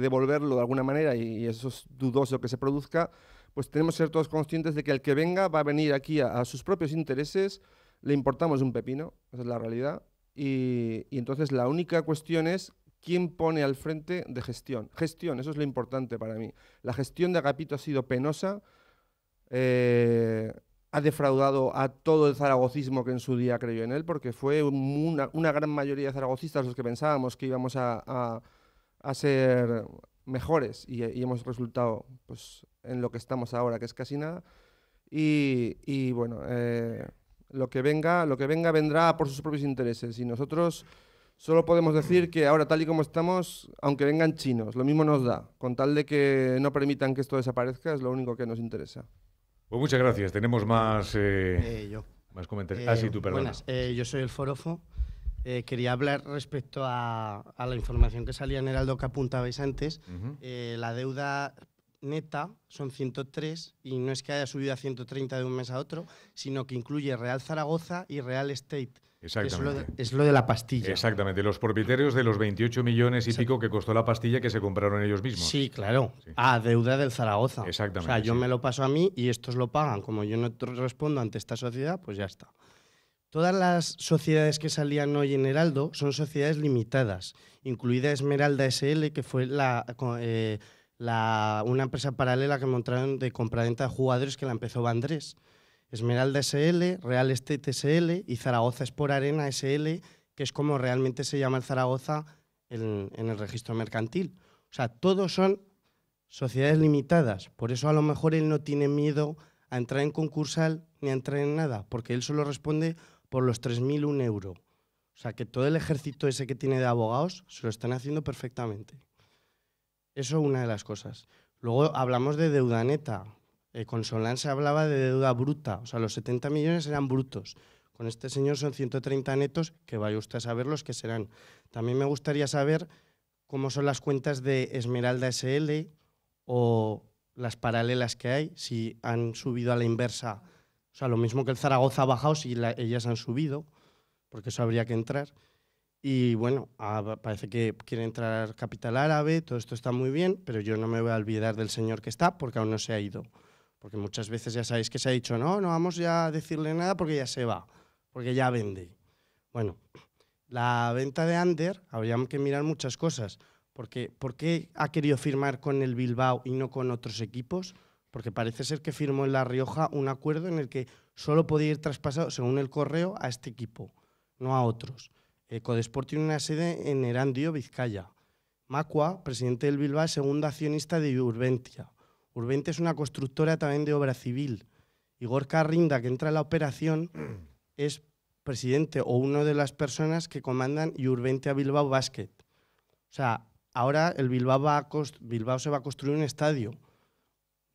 Speaker 9: devolverlo de alguna manera y eso es dudoso que se produzca, pues tenemos que ser todos conscientes de que el que venga va a venir aquí a, sus propios intereses, le importamos un pepino, esa es la realidad, y, entonces la única cuestión es quién pone al frente de gestión. Gestión, eso es lo importante para mí. La gestión de Agapito ha sido penosa, eh, ha defraudado a todo el zaragocismo que en su día creyó en él, porque fue una, gran mayoría de zaragocistas los que pensábamos que íbamos a, a, a ser mejores y, hemos resultado pues, en lo que estamos ahora, que es casi nada. Y, y bueno, eh, lo, que venga, lo que venga vendrá por sus propios intereses y nosotros solo podemos decir que ahora tal y como estamos, aunque vengan chinos, lo mismo nos da, con tal de que no permitan que esto desaparezca, es lo único que nos interesa.
Speaker 1: Pues muchas gracias, tenemos más, eh, eh, más comentarios. ah, tú, Buenas,
Speaker 10: yo soy el Forofo. Eh, quería hablar respecto a, la información que salía en Heraldo que apuntabais antes. Eh, la deuda neta son 103 y no es que haya subido a 130 de un mes a otro, sino que incluye Real Zaragoza y Real Estate. Exactamente. Es lo, de, la pastilla.
Speaker 1: Exactamente, los propietarios de los 28 millones y pico que costó la pastilla que se compraron ellos mismos. Sí,
Speaker 10: claro, a deuda del Zaragoza. Exactamente. O sea, yo me lo paso a mí y estos lo pagan. Como yo no respondo ante esta sociedad, pues ya está. Todas las sociedades que salían hoy en Heraldo son sociedades limitadas, incluida Esmeralda SL, que fue eh, la, una empresa paralela que montaron de compraventa de jugadores que la empezó Andrés, Esmeralda SL, Real Estate SL y Zaragoza Espor Arena SL, que es como realmente se llama el Zaragoza en el registro mercantil. O sea, todos son sociedades limitadas. Por eso a lo mejor él no tiene miedo a entrar en concursal ni a entrar en nada, porque él solo responde por los un euro. O sea, que todo el ejército ese que tiene de abogados se lo están haciendo perfectamente. Eso es una de las cosas. Luego hablamos de deuda neta. Eh, con Solán se hablaba de deuda bruta. O sea, los 70 millones eran brutos. Con este señor son 130 netos, que vaya usted a saber los que serán. También me gustaría saber cómo son las cuentas de Esmeralda SL o las paralelas que hay, si han subido a la inversa o sea, lo mismo que el Zaragoza ha bajado, si ellas han subido, porque eso habría que entrar. Y bueno, ah, parece que quiere entrar Capital Árabe, todo esto está muy bien, pero yo no me voy a olvidar del señor que está porque aún no se ha ido. Porque muchas veces ya sabéis que se ha dicho, no, no vamos ya a decirle nada porque ya se va, porque ya vende. Bueno, la venta de Ander, habría que mirar muchas cosas. Porque, ¿Por qué ha querido firmar con el Bilbao y no con otros equipos? Porque parece ser que firmó en La Rioja un acuerdo en el que solo podía ir traspasado, según el correo, a este equipo, no a otros. Eh, Codesport tiene una sede en Erandio, Vizcaya. Macua, presidente del Bilbao, es segundo accionista de Urbentia. Urbentia es una constructora también de obra civil. Igor Carrinda, que entra en la operación, es presidente o una de las personas que comandan Urbentia Bilbao Basket. O sea, ahora el Bilbao, Bilbao se va a construir un estadio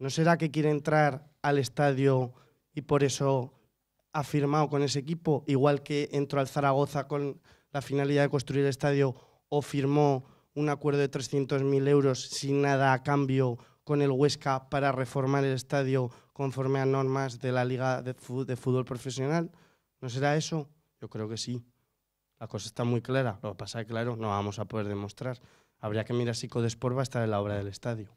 Speaker 10: ¿No será que quiere entrar al estadio y por eso ha firmado con ese equipo, igual que entró al Zaragoza con la finalidad de construir el estadio o firmó un acuerdo de 300.000 euros sin nada a cambio con el Huesca para reformar el estadio conforme a normas de la Liga de Fútbol Profesional? ¿No será eso? Yo creo que sí. La cosa está muy clara. Lo que pasa es que, claro, no vamos a poder demostrar. Habría que mirar si Codespor va a estar en la obra del estadio.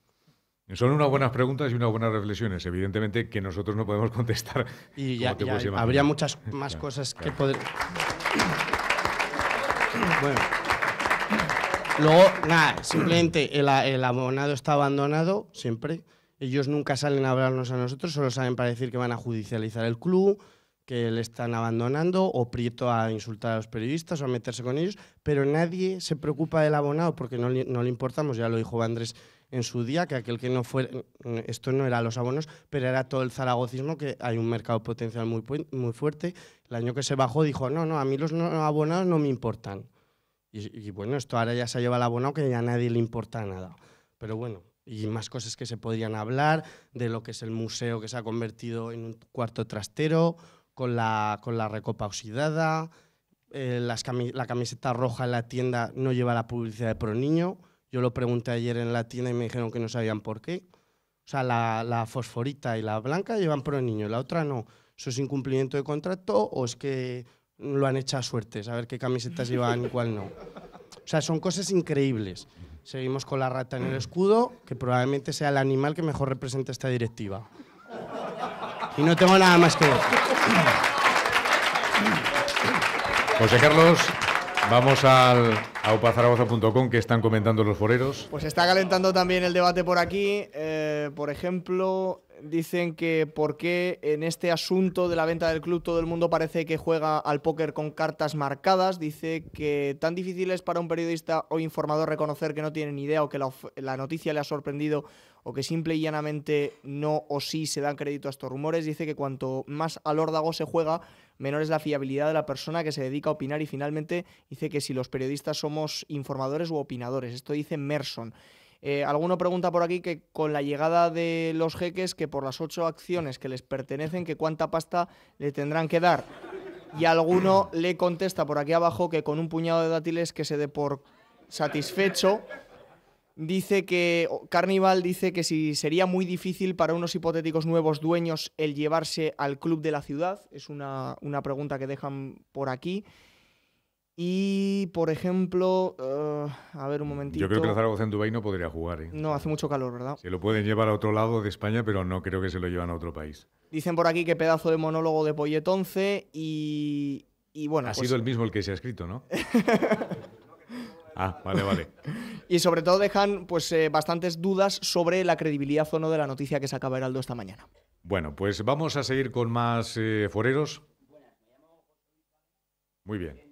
Speaker 1: Son unas buenas preguntas y unas buenas reflexiones, evidentemente que nosotros no podemos contestar. Y ya, habría muchas
Speaker 10: más cosas que poder. Bueno. Luego, nada, simplemente el, abonado está abandonado siempre. Ellos nunca salen a hablarnos a nosotros, solo saben para decir que van a judicializar el club, que le están abandonando, o Prieto a insultar a los periodistas o a meterse con ellos, pero nadie se preocupa del abonado porque no le importamos, ya lo dijo Andrés en su día, que aquel que no fue, esto no era los abonos, pero era todo el zaragocismo, que hay un mercado potencial muy, muy fuerte. El año que se bajó dijo, no, no, a mí los no abonados no me importan. Y, bueno, esto ahora ya se lleva el abonado que ya a nadie le importa nada. Pero bueno, y más cosas que se podrían hablar, de lo que es el museo que se ha convertido en un cuarto trastero, con la, con la recopa oxidada, eh, la camiseta roja en la tienda no lleva la publicidad de Pro Niño. Yo lo pregunté ayer en la tienda y me dijeron que no sabían por qué. O sea, la, fosforita y la blanca llevan por el niño, la otra no. ¿Eso es incumplimiento de contrato o es que lo han hecho a suerte, saber qué camisetas llevan y cuál no? O sea, son cosas increíbles. Seguimos con la rata en el escudo, que probablemente sea el animal que mejor representa esta directiva. Y no tengo nada más que decir.
Speaker 1: Vamos a aupazaragoza.com, que están comentando los foreros?
Speaker 4: Pues está calentando también el debate por aquí. Eh, por ejemplo, dicen que por qué en este asunto de la venta del club todo el mundo parece que juega al póker con cartas marcadas. Dice que tan difícil es para un periodista o informador reconocer que no tiene ni idea o que la, la noticia le ha sorprendido o que simple y llanamente no o sí se dan crédito a estos rumores. Dice que cuanto más al órdago se juega, menor es la fiabilidad de la persona que se dedica a opinar y finalmente dice que si los periodistas somos informadores u opinadores. Esto dice Merson. Eh, alguno pregunta por aquí que con la llegada de los jeques, que por las ocho acciones que les pertenecen, que cuánta pasta le tendrán que dar. Y alguno le contesta por aquí abajo que con un puñado de dátiles que se dé por satisfecho dice que Carnival dice que si sería muy difícil para unos hipotéticos nuevos dueños el llevarse al club de la ciudad, es una, pregunta que dejan por aquí. Y, por ejemplo, eh, a ver un momentito. Yo creo que
Speaker 1: en Dubái no podría jugar. ¿eh?
Speaker 4: No, hace mucho calor, ¿verdad?
Speaker 1: Se lo pueden llevar a otro lado de España, pero no creo que se lo llevan a otro país.
Speaker 4: Dicen por aquí que pedazo de monólogo de Polletonce y, y bueno. Ha pues sido el
Speaker 1: mismo el que se ha escrito, ¿no? ah, vale, vale.
Speaker 4: Y sobre todo dejan pues eh, bastantes dudas sobre la credibilidad o no de la noticia que sacaba Heraldo esta mañana.
Speaker 1: Bueno, pues vamos a seguir con más eh, foreros. Muy bien.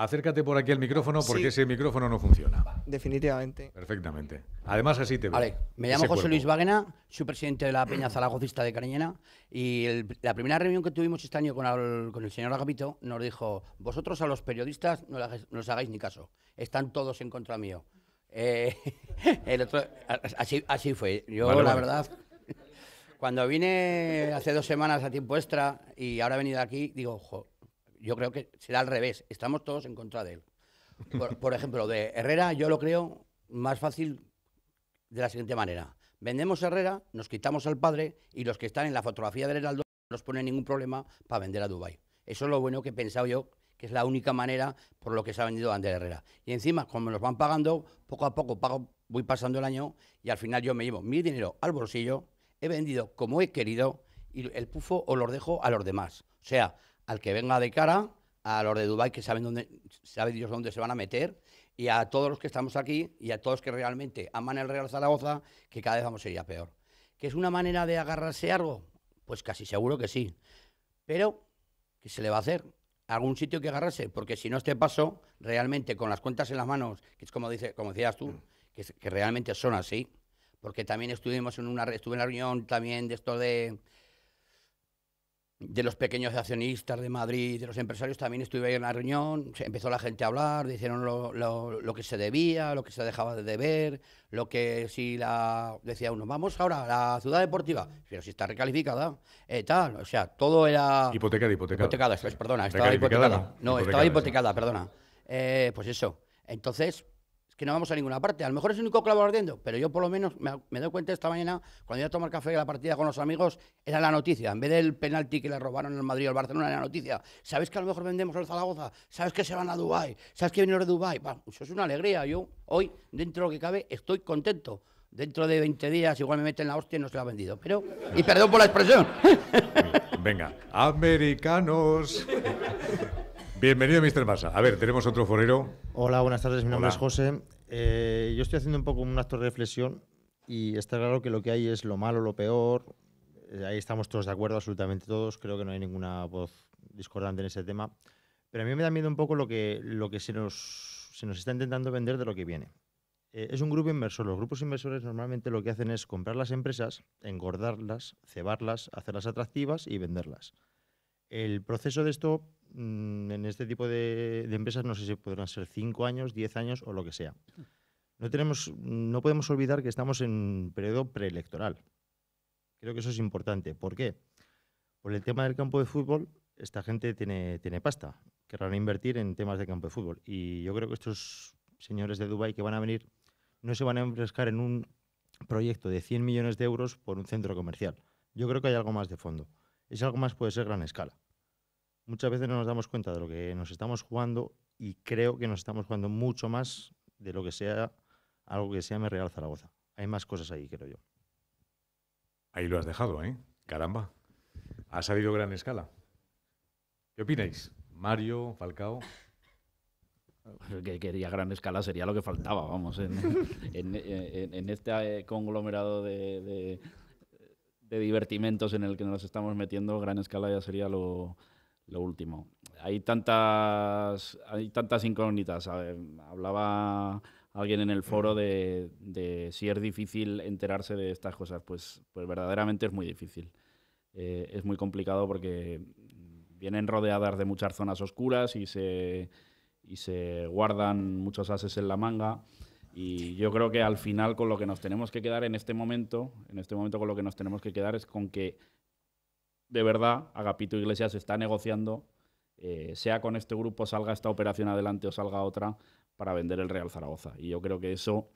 Speaker 1: Acércate por aquí al micrófono porque ese micrófono no funciona.
Speaker 11: Definitivamente.
Speaker 1: Perfectamente. Además, así te veo. Vale, me llamo José
Speaker 11: Luis Váguena, soy presidente de la Peña Zalagocista de Cariñena. Y la primera reunión que tuvimos este año con el, señor Agapito nos dijo: Vosotros a los periodistas no, os hagáis ni caso, están todos en contra mío. Eh, así, así fue. Yo, la verdad, cuando vine hace dos semanas a tiempo extra y ahora he venido aquí, digo: Ojo, yo creo que será al revés. Estamos todos en contra de él. Por, ejemplo, de Herrera, yo lo creo más fácil de la siguiente manera. Vendemos Herrera, nos quitamos al padre y los que están en la fotografía del Heraldo no nos ponen ningún problema para vender a Dubai. Eso es lo bueno que he pensado yo, que es la única manera por lo que se ha vendido Andrés Herrera. Y encima, como nos van pagando, poco a poco voy pasando el año y al final yo me llevo mi dinero al bolsillo, he vendido como he querido y el pufo os lo dejo a los demás. O sea, al que venga de cara, a los de Dubái que saben dónde, Dios dónde se van a meter, y a todos los que estamos aquí y a todos que realmente aman el Real Zaragoza, que cada vez vamos a ir a peor. ¿Que es una manera de agarrarse algo? Pues casi seguro que sí. Pero, ¿qué se le va a hacer? algún sitio que agarrarse, porque si no este paso, realmente con las cuentas en las manos, que es como, como decías tú, que, realmente son así, porque también estuvimos en una, estuve en la reunión también de esto de de los pequeños accionistas de Madrid, de los empresarios, también estuve ahí en la reunión, empezó la gente a hablar, dijeron lo, lo, que se debía, lo que se dejaba de deber, lo que si la... Decía uno, vamos ahora a la ciudad deportiva, pero si está recalificada, eh, tal, o sea, todo era... Hipotecada, hipotecada. Hipotecada, perdona, estaba eh, hipotecada. No, estaba hipotecada, perdona. pues eso, entonces que no vamos a ninguna parte. A lo mejor es el único clavo ardiendo, pero yo por lo menos me, doy cuenta esta mañana, cuando iba a tomar café la partida con los amigos, era la noticia. En vez del penalti que le robaron al Madrid o al Barcelona, era la noticia. ¿Sabes que a lo mejor vendemos el Zaragoza? ¿Sabes que se van a Dubai. ¿Sabes que vienen de Dubái? Pues eso es una alegría. Yo hoy, dentro de lo que cabe, estoy contento. Dentro de 20 días igual me meten la hostia y no se la ha vendido. Pero, y perdón por la expresión.
Speaker 1: Venga, americanos. Bienvenido, Mr. Massa. A ver, tenemos otro forero.
Speaker 7: Hola, buenas tardes. Mi nombre es José. Eh, yo estoy haciendo un poco un acto de reflexión y está claro que lo que hay es lo malo, lo peor. Eh, ahí estamos todos de acuerdo, absolutamente todos. Creo que no hay ninguna voz discordante en ese tema. Pero a mí me da miedo un poco lo que, lo que se, nos, nos está intentando vender de lo que viene. Eh, es un grupo inversor. Los grupos inversores normalmente lo que hacen es comprar las empresas, engordarlas, cebarlas, hacerlas atractivas y venderlas. El proceso de esto Mm, en este tipo de, empresas no sé si podrán ser 5 años, 10 años o lo que sea. No, tenemos, no podemos olvidar que estamos en periodo preelectoral. Creo que eso es importante. ¿Por qué? Por el tema del campo de fútbol, esta gente tiene, tiene pasta. Querrán invertir en temas de campo de fútbol. Y yo creo que estos señores de Dubai que van a venir no se van a enfrescar en un proyecto de 100 millones de euros por un centro comercial. Yo creo que hay algo más de fondo. Es algo más puede ser gran escala muchas veces no nos damos cuenta de lo que nos estamos jugando y creo que nos estamos jugando mucho más de lo que sea algo que sea Merreal Real Zaragoza. Hay más cosas ahí, creo yo. Ahí lo has dejado, ¿eh? Caramba.
Speaker 1: Ha salido gran escala. ¿Qué opináis? Mario, Falcao.
Speaker 3: Que quería gran escala sería lo que faltaba, vamos, en, este eh, conglomerado de, de divertimentos en el que nos estamos metiendo, gran escala ya sería lo, lo último. Hay tantas, hay tantas incógnitas. Hablaba alguien en el foro de, si es difícil enterarse de estas cosas. Pues, pues verdaderamente es muy difícil. Eh, es muy complicado porque vienen rodeadas de muchas zonas oscuras y se, y se guardan muchos ases en la manga. Y yo creo que al final con lo que nos tenemos que quedar en este momento, en este momento con lo que nos tenemos que quedar es con que de verdad Agapito Iglesias está negociando, eh, sea con este grupo, salga esta operación adelante o salga otra, para vender el Real Zaragoza. Y yo creo que eso,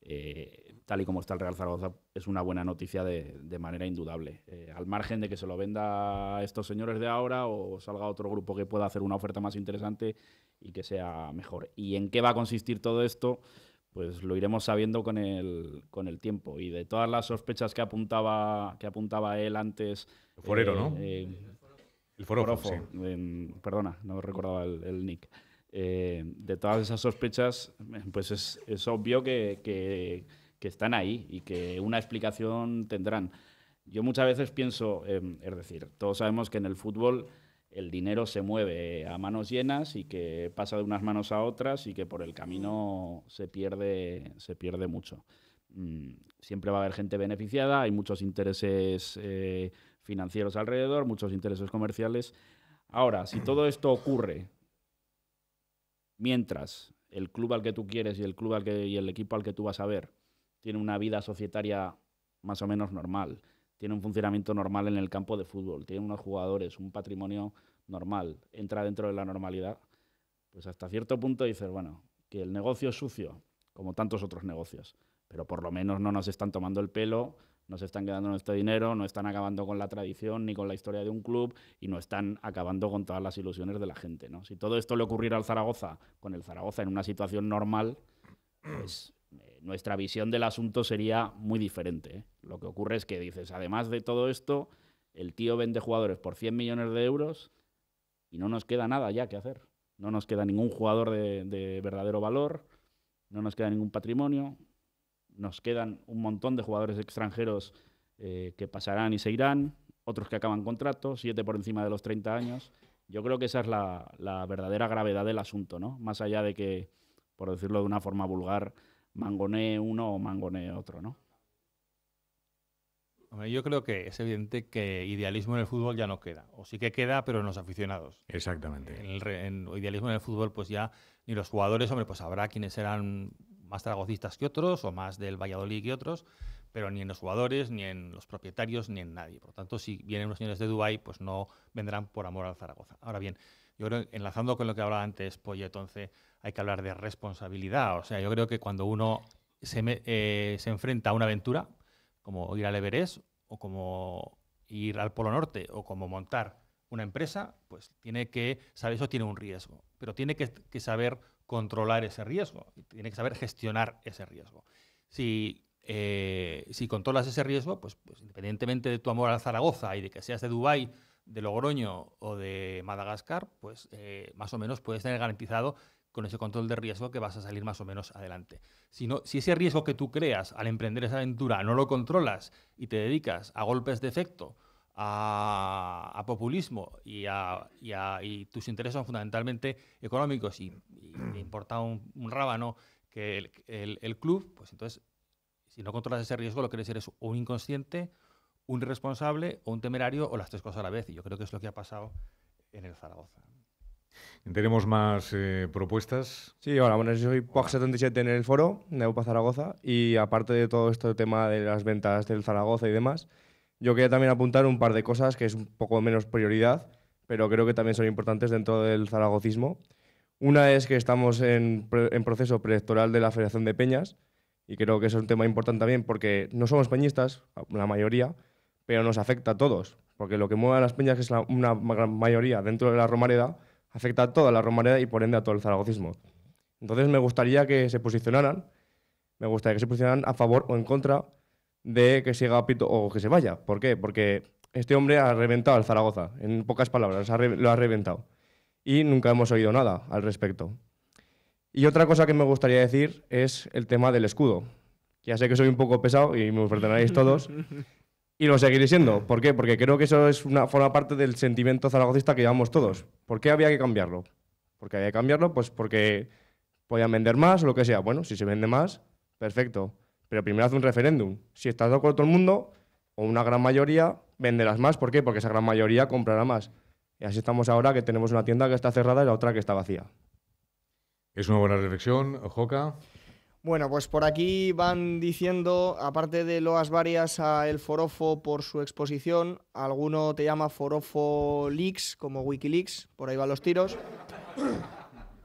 Speaker 3: eh, tal y como está el Real Zaragoza, es una buena noticia de, manera indudable. Eh, al margen de que se lo venda a estos señores de ahora o salga otro grupo que pueda hacer una oferta más interesante y que sea mejor. ¿Y en qué va a consistir todo esto? pues lo iremos sabiendo con el, con el tiempo. Y de todas las sospechas que apuntaba, que apuntaba él antes. El forero, eh, ¿no? Eh, el forofo. perdona, no recordaba el, nick. Eh, de todas esas sospechas, pues es, es obvio que, que, que, están ahí y que una explicación tendrán. Yo muchas veces pienso, em, es decir, todos sabemos que en el fútbol el dinero se mueve a manos llenas y que pasa de unas manos a otras y que por el camino se pierde, se pierde mucho. Mm, siempre va a haber gente beneficiada, hay muchos intereses eh, financieros alrededor, muchos intereses comerciales. Ahora, si todo esto ocurre mientras el club al que tú quieres y el club al que, y el equipo al que tú vas a ver tiene una vida societaria más o menos normal, tiene un funcionamiento normal en el campo de fútbol, tiene unos jugadores, un patrimonio normal, entra dentro de la normalidad, pues hasta cierto punto dices, bueno, que el negocio es sucio, como tantos otros negocios, pero por lo menos no nos están tomando el pelo, no se están quedando nuestro dinero, no están acabando con la tradición ni con la historia de un club y no están acabando con todas las ilusiones de la gente. ¿no? Si todo esto le ocurriera al Zaragoza, con el Zaragoza en una situación normal, pues nuestra visión del asunto sería muy diferente. ¿eh? Lo que ocurre es que dices, además de todo esto, el tío vende jugadores por 100 millones de euros y no nos queda nada ya que hacer. No nos queda ningún jugador de, verdadero valor, no nos queda ningún patrimonio, nos quedan un montón de jugadores extranjeros eh, que pasarán y se irán, otros que acaban contratos, siete por encima de los 30 años. Yo creo que esa es la, la verdadera gravedad del asunto, ¿no? Más allá de que, por decirlo de una forma vulgar, mangonee uno o mangonee otro, ¿no?
Speaker 2: Yo creo que es evidente que idealismo en el fútbol ya no queda. O sí que queda, pero en los aficionados. Exactamente. En el idealismo en el fútbol, pues ya ni los jugadores, hombre, pues habrá quienes serán más tragocistas que otros o más del Valladolid que otros, pero ni en los jugadores, ni en los propietarios, ni en nadie. Por lo tanto, si vienen los señores de Dubái, pues no vendrán por amor al Zaragoza. Ahora bien, yo creo, enlazando con lo que hablaba antes, Pollo, entonces hay que hablar de responsabilidad. O sea, yo creo que cuando uno eh, se, enfrenta a una aventura, como ir al Everest o como ir al Polo Norte o como montar una empresa, pues tiene que saber, eso tiene un riesgo, pero tiene que, saber controlar ese riesgo, tiene que saber gestionar ese riesgo. Eh, si, controlas ese riesgo, pues, pues, independientemente de tu amor a Zaragoza y de que seas de Dubái de Logroño o de Madagascar, pues eh, más o menos puedes tener garantizado con ese control de riesgo que vas a salir más o menos adelante. Si, no, si ese riesgo que tú creas al emprender esa aventura no lo controlas y te dedicas a golpes de efecto, a, populismo y, a, tus intereses son fundamentalmente económicos y, importa un, rábano que el, club, pues entonces, si no controlas ese riesgo, lo que eres es un inconsciente, un responsable, o un temerario o las tres cosas a la vez. Y yo creo que es lo que ha pasado en el Zaragoza.
Speaker 1: ¿Tenemos más eh,
Speaker 12: propuestas? Sí, hola, bueno, soy PUAG77 en el foro de Zaragoza y aparte de todo este tema de las ventas del Zaragoza y demás, yo quería también apuntar un par de cosas que es un poco menos prioridad, pero creo que también son importantes dentro del zaragocismo. Una es que estamos en, proceso preelectoral de la Federación de Peñas y creo que es un tema importante también porque no somos peñistas, la mayoría, pero nos afecta a todos, porque lo que mueve a las peñas, que es una gran mayoría dentro de la Romareda, afecta a toda la Romareda y por ende a todo el zaragocismo. Entonces me gustaría que se posicionaran, me gustaría que se posicionaran a favor o en contra de que siga Pito o que se vaya. ¿Por qué? Porque este hombre ha reventado al Zaragoza, en pocas palabras, lo ha reventado. Y nunca hemos oído nada al respecto. Y otra cosa que me gustaría decir es el tema del escudo. Ya sé que soy un poco pesado y me perdonaréis todos, Y lo seguiré siendo. ¿Por qué? Porque creo que eso es una, forma parte del sentimiento zaragocista que llevamos todos. ¿Por qué había que cambiarlo? Porque había que cambiarlo, pues porque podían vender más o lo que sea. Bueno, si se vende más, perfecto. Pero primero haz un referéndum. Si estás de acuerdo todo el mundo, o una gran mayoría, venderás más. ¿Por qué? Porque esa gran mayoría comprará más. Y así estamos ahora que tenemos una tienda que está cerrada y la otra que está vacía.
Speaker 1: Es una buena reflexión, Joca.
Speaker 4: Bueno, pues por aquí van diciendo, aparte de loas varias a El Forofo por su exposición, alguno te llama Forofo Leaks, como Wikileaks, por ahí van los tiros.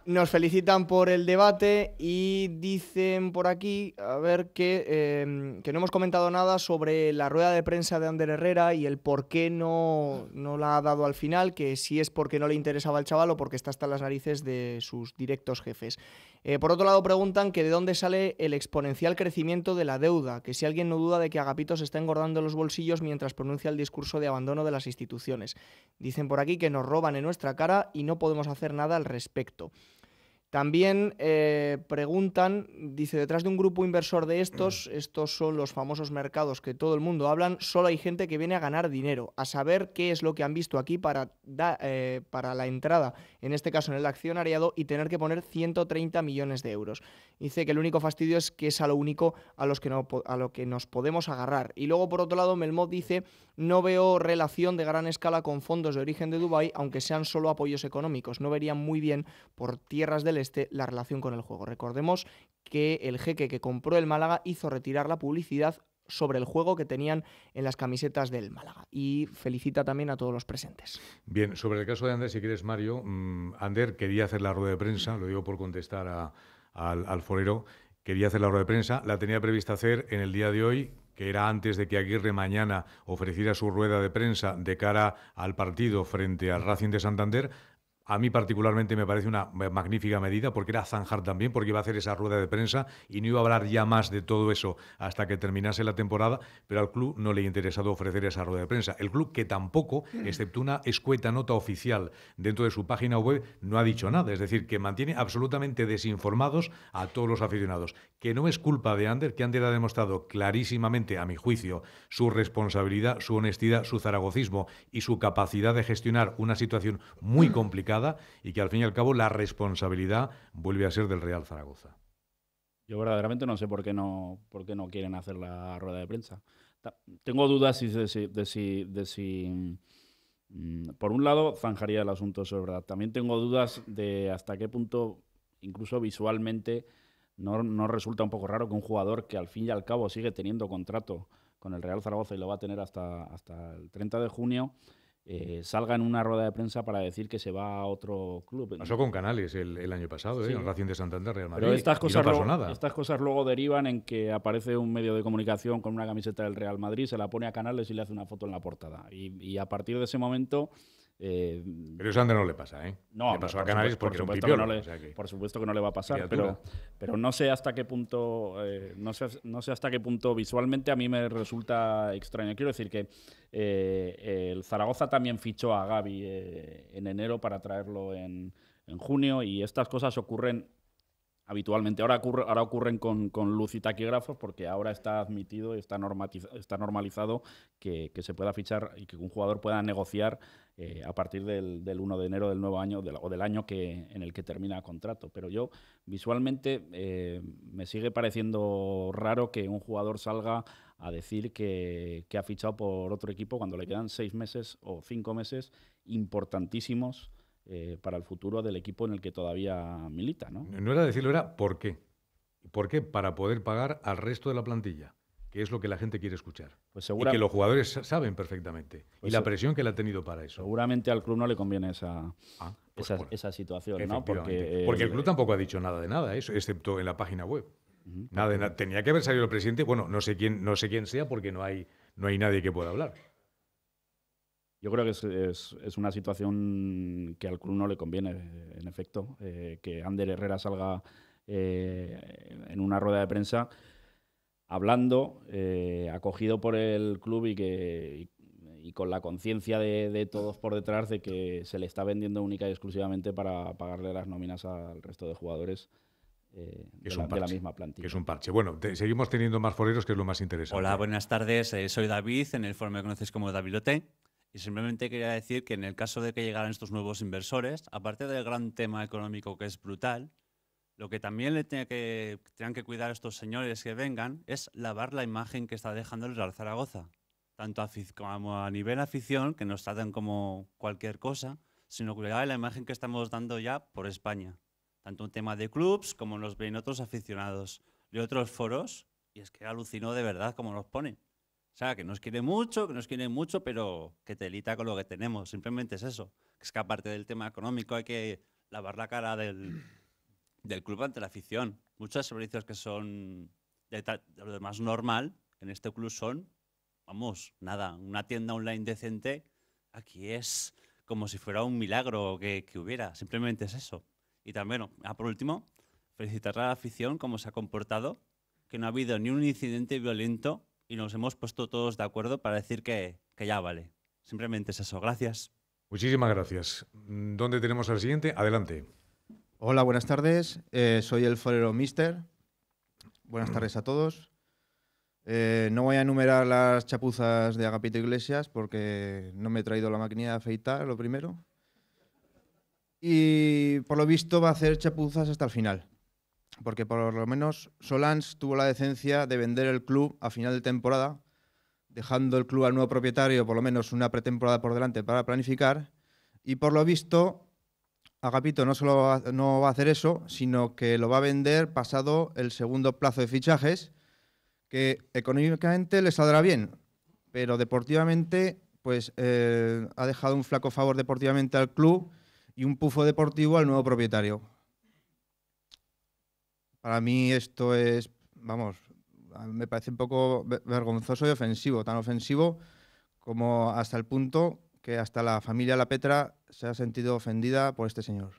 Speaker 4: Nos felicitan por el debate y dicen por aquí, a ver, em, que, no hemos comentado nada sobre la rueda de prensa de Ander Herrera y el por qué no, no la ha dado al final, que si es porque no le interesaba al chaval o porque está hasta las narices de sus directos jefes. Eh, por otro lado, preguntan que de dónde sale el exponencial crecimiento de la deuda, que si alguien no duda de que Agapito se está engordando los bolsillos mientras pronuncia el discurso de abandono de las instituciones. Dicen por aquí que nos roban en nuestra cara y no podemos hacer nada al respecto. También eh, preguntan, dice, detrás de un grupo inversor de estos, mm. estos son los famosos mercados que todo el mundo hablan, solo hay gente que viene a ganar dinero, a saber qué es lo que han visto aquí para, eh, para la entrada, en este caso en el accionariado, y tener que poner 130 millones de euros. Dice que el único fastidio es que es a lo único a, los que a lo que nos podemos agarrar. Y luego, por otro lado, Melmot dice no veo relación de gran escala con fondos de origen de Dubái, aunque sean solo apoyos económicos. No verían muy bien por tierras del este la relación con el juego. Recordemos que el jeque que compró el Málaga hizo retirar la publicidad sobre el juego que tenían en las camisetas del Málaga. Y felicita también a todos los presentes.
Speaker 1: Bien, sobre el caso de Andrés si quieres, Mario, mm, Ander quería hacer la rueda de prensa, lo digo por contestar al forero, quería hacer la rueda de prensa, la tenía prevista hacer en el día de hoy, que era antes de que Aguirre mañana ofreciera su rueda de prensa de cara al partido frente al Racing de Santander, a mí particularmente me parece una magnífica medida porque era zanjar también, porque iba a hacer esa rueda de prensa y no iba a hablar ya más de todo eso hasta que terminase la temporada, pero al club no le ha interesado ofrecer esa rueda de prensa. El club que tampoco, mm. excepto una escueta nota oficial dentro de su página web, no ha dicho nada, es decir, que mantiene absolutamente desinformados a todos los aficionados, que no es culpa de Ander, que Ander ha demostrado clarísimamente, a mi juicio, su responsabilidad, su honestidad, su zaragocismo y su capacidad de gestionar una situación muy mm. complicada y que al fin y al cabo la responsabilidad vuelve a ser del Real Zaragoza.
Speaker 3: Yo verdaderamente no sé por qué no, por qué no quieren hacer la rueda de prensa. Tengo dudas de si, de si, de si mm, por un lado, zanjaría el asunto, eso es verdad. También tengo dudas de hasta qué punto, incluso visualmente, no, resulta un poco raro que un jugador que al fin y al cabo sigue teniendo contrato con el Real Zaragoza y lo va a tener hasta, hasta el 30 de junio, eh, salga en una rueda de prensa para decir que se va a otro club. Pasó con Canales el, año pasado, ¿eh? Racing de Santander, Real Madrid. Pero estas cosas, luego, estas cosas luego derivan en que aparece un medio de comunicación con una camiseta del Real Madrid, se la pone a Canales y le hace una foto en la portada. y a partir de ese momento eh, pero a no le pasa, ¿eh? No, por supuesto, que no le, Por supuesto que no le va a pasar, pero, pero, no sé hasta qué punto eh, no, sé, no, sé, hasta qué punto visualmente a mí me resulta extraño. Quiero decir que eh, el Zaragoza también fichó a Gaby en enero para traerlo en, en junio y estas cosas ocurren habitualmente. Ahora, ahora ocurren con, con, luz y taquígrafos porque ahora está admitido, está, está normalizado que, se pueda fichar y que un jugador pueda negociar eh, a partir del, del, 1 de enero del nuevo año o del año que, en el que termina el contrato. Pero yo visualmente eh, me sigue pareciendo raro que un jugador salga a decir que ha fichado por otro equipo cuando le quedan seis meses o cinco meses importantísimos eh, para el futuro del equipo en el que todavía milita. No, no
Speaker 1: era decirlo, era por qué. ¿Por qué? Para poder pagar al resto de la plantilla que es lo que la gente quiere escuchar. Pues Y que los jugadores saben perfectamente. y pues la presión que le ha tenido para
Speaker 3: eso. Seguramente al club no le conviene esa, ah, pues esa, situación, ¿no? Porque, el club tampoco
Speaker 1: ha dicho nada de nada, eso, excepto en la página web. Nada Tenía que haber salido el presidente, bueno, no sé quién, no sé quién sea porque no hay, no hay nadie que pueda hablar.
Speaker 3: Yo creo que es, una situación que al club no le conviene, en efecto, eh, que Ander Herrera salga eh, en una rueda de prensa hablando, eh, acogido por el club y que con la conciencia de, todos por detrás de que se le está vendiendo única y exclusivamente para pagarle las nóminas al resto de jugadores. de, la, misma plantilla. es un
Speaker 1: parche. Bueno,
Speaker 13: seguimos teniendo más foreros, que es lo más interesante. Hola, buenas tardes. soy David, en el foro me conoces como Davidote. Y simplemente quería decir que en el caso de que llegaran estos nuevos inversores, aparte del gran tema económico que es brutal, lo que también le tienen que, cuidar estos señores que vengan es lavar la imagen que está dejando el Real Zaragoza, tanto a, a nivel afición, que nos tratan como cualquier cosa, sino cuidar la imagen que estamos dando ya por España, tanto un tema de clubs como nos ven otros aficionados de otros foros, y es que alucinó de verdad como nos ponen. O sea, que nos quiere mucho, que nos quiere mucho, pero que telita con lo que tenemos. Simplemente es eso. Es que aparte del tema económico hay que lavar la cara del, del club ante la afición. Muchos servicios que son de, lo más normal en este club son, vamos, nada, una tienda online decente. Aquí es como si fuera un milagro que, que hubiera. Simplemente es eso. Y también, por último, felicitar a la afición cómo se ha comportado, que no ha habido ni un incidente violento y nos hemos puesto todos de acuerdo para decir que, ya vale. Simplemente es eso. Gracias. Muchísimas gracias. ¿Dónde tenemos al siguiente? Adelante.
Speaker 14: Hola, buenas tardes. Eh, soy el Forero Mister. Buenas tardes a todos. Eh, no voy a enumerar las chapuzas de Agapito Iglesias porque no me he traído la maquinilla de afeitar, lo primero. Y por lo visto va a hacer chapuzas hasta el final porque por lo menos Solans tuvo la decencia de vender el club a final de temporada, dejando el club al nuevo propietario por lo menos una pretemporada por delante para planificar. Y por lo visto, Agapito no solo no va a hacer eso, sino que lo va a vender pasado el segundo plazo de fichajes, que económicamente le saldrá bien, pero deportivamente pues eh, ha dejado un flaco favor deportivamente al club y un pufo deportivo al nuevo propietario. Para mí esto es, vamos, me parece un poco vergonzoso y ofensivo, tan ofensivo como hasta el punto que hasta la familia La Petra se ha sentido ofendida por este señor.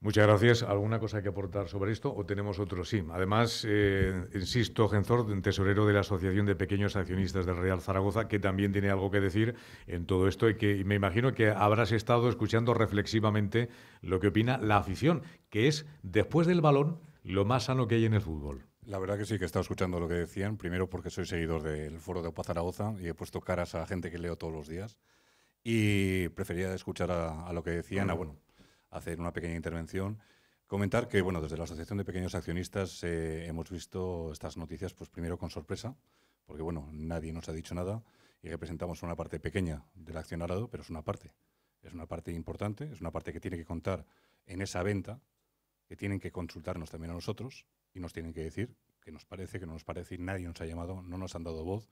Speaker 1: Muchas gracias. ¿Alguna cosa que aportar sobre esto o tenemos otro sí? Además, eh, insisto, Genzor, tesorero de la Asociación de Pequeños Accionistas del Real Zaragoza, que también tiene algo que decir en todo esto y que me imagino que habrás estado escuchando reflexivamente lo que opina la afición, que es
Speaker 15: después del balón lo más sano que hay en el fútbol. La verdad que sí, que he estado escuchando lo que decían. Primero porque soy seguidor del foro de Opa Zaragoza y he puesto caras a gente que leo todos los días. Y prefería escuchar a, lo que decían, a ah. bueno, hacer una pequeña intervención. Comentar que, bueno, desde la Asociación de Pequeños Accionistas eh, hemos visto estas noticias, pues primero con sorpresa, porque, bueno, nadie nos ha dicho nada y representamos una parte pequeña del accionarado, pero es una parte. Es una parte importante, es una parte que tiene que contar en esa venta que tienen que consultarnos también a nosotros y nos tienen que decir qué nos parece, que no nos parece, y nadie nos ha llamado, no nos han dado voz.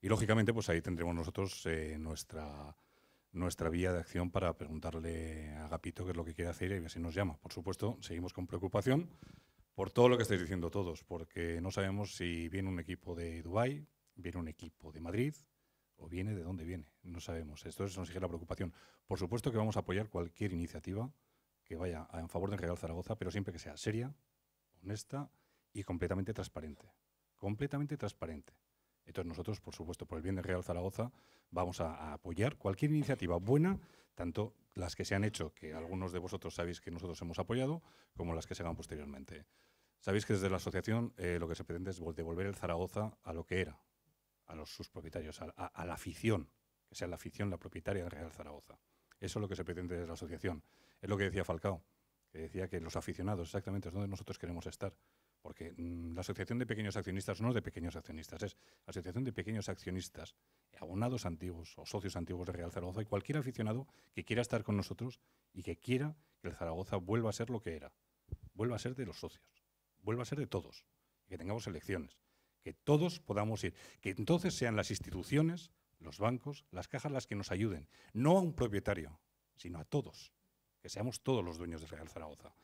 Speaker 15: Y lógicamente, pues ahí tendremos nosotros eh, nuestra, nuestra vía de acción para preguntarle a Gapito qué es lo que quiere hacer y ver si nos llama. Por supuesto, seguimos con preocupación por todo lo que estáis diciendo todos, porque no sabemos si viene un equipo de Dubái, viene un equipo de Madrid o viene de dónde viene. No sabemos. Esto nos sigue la preocupación. Por supuesto que vamos a apoyar cualquier iniciativa que vaya en favor del Real Zaragoza, pero siempre que sea seria, honesta y completamente transparente. Completamente transparente. Entonces nosotros, por supuesto, por el bien del Real Zaragoza, vamos a, apoyar cualquier iniciativa buena, tanto las que se han hecho, que algunos de vosotros sabéis que nosotros hemos apoyado, como las que se hagan posteriormente. Sabéis que desde la asociación eh, lo que se pretende es devolver el Zaragoza a lo que era, a los sus propietarios, a la afición, que sea la afición la propietaria del Real Zaragoza. Eso es lo que se pretende de la asociación. Es lo que decía Falcao, que decía que los aficionados, exactamente, es donde nosotros queremos estar. Porque mm, la Asociación de Pequeños Accionistas no es de pequeños accionistas, es Asociación de Pequeños Accionistas, abonados antiguos o socios antiguos de Real Zaragoza y cualquier aficionado que quiera estar con nosotros y que quiera que el Zaragoza vuelva a ser lo que era, vuelva a ser de los socios, vuelva a ser de todos, que tengamos elecciones, que todos podamos ir, que entonces sean las instituciones los bancos, las cajas las que nos ayuden, no a un propietario, sino a todos, que seamos todos los dueños de Real Zaragoza.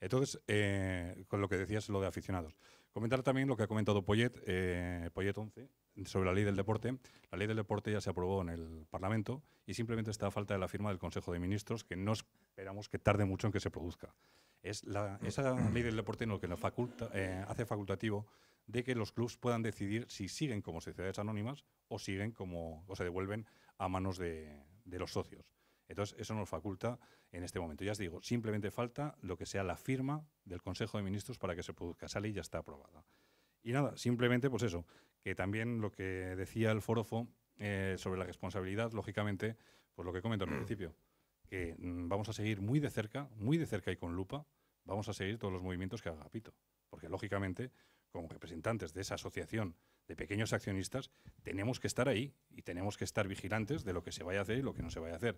Speaker 15: Entonces, eh, con lo que decías, lo de aficionados. Comentar también lo que ha comentado Poyet, eh, Poyet 11, sobre la ley del deporte. La ley del deporte ya se aprobó en el Parlamento y simplemente está a falta de la firma del Consejo de Ministros, que no es esperamos que tarde mucho en que se produzca. Es la, esa ley del deporte en lo que nos faculta, eh, hace facultativo de que los clubes puedan decidir si siguen como sociedades anónimas o siguen como o se devuelven a manos de, de los socios. Entonces, eso nos faculta en este momento. Ya os digo, simplemente falta lo que sea la firma del Consejo de Ministros para que se produzca. Esa ley ya está aprobada. Y nada, simplemente pues eso, que también lo que decía el forofo eh, sobre la responsabilidad, lógicamente, pues lo que comento al principio que mm, vamos a seguir muy de cerca, muy de cerca y con lupa, vamos a seguir todos los movimientos que haga Pito. Porque, lógicamente, como representantes de esa asociación de pequeños accionistas, tenemos que estar ahí y tenemos que estar vigilantes de lo que se vaya a hacer y lo que no se vaya a hacer.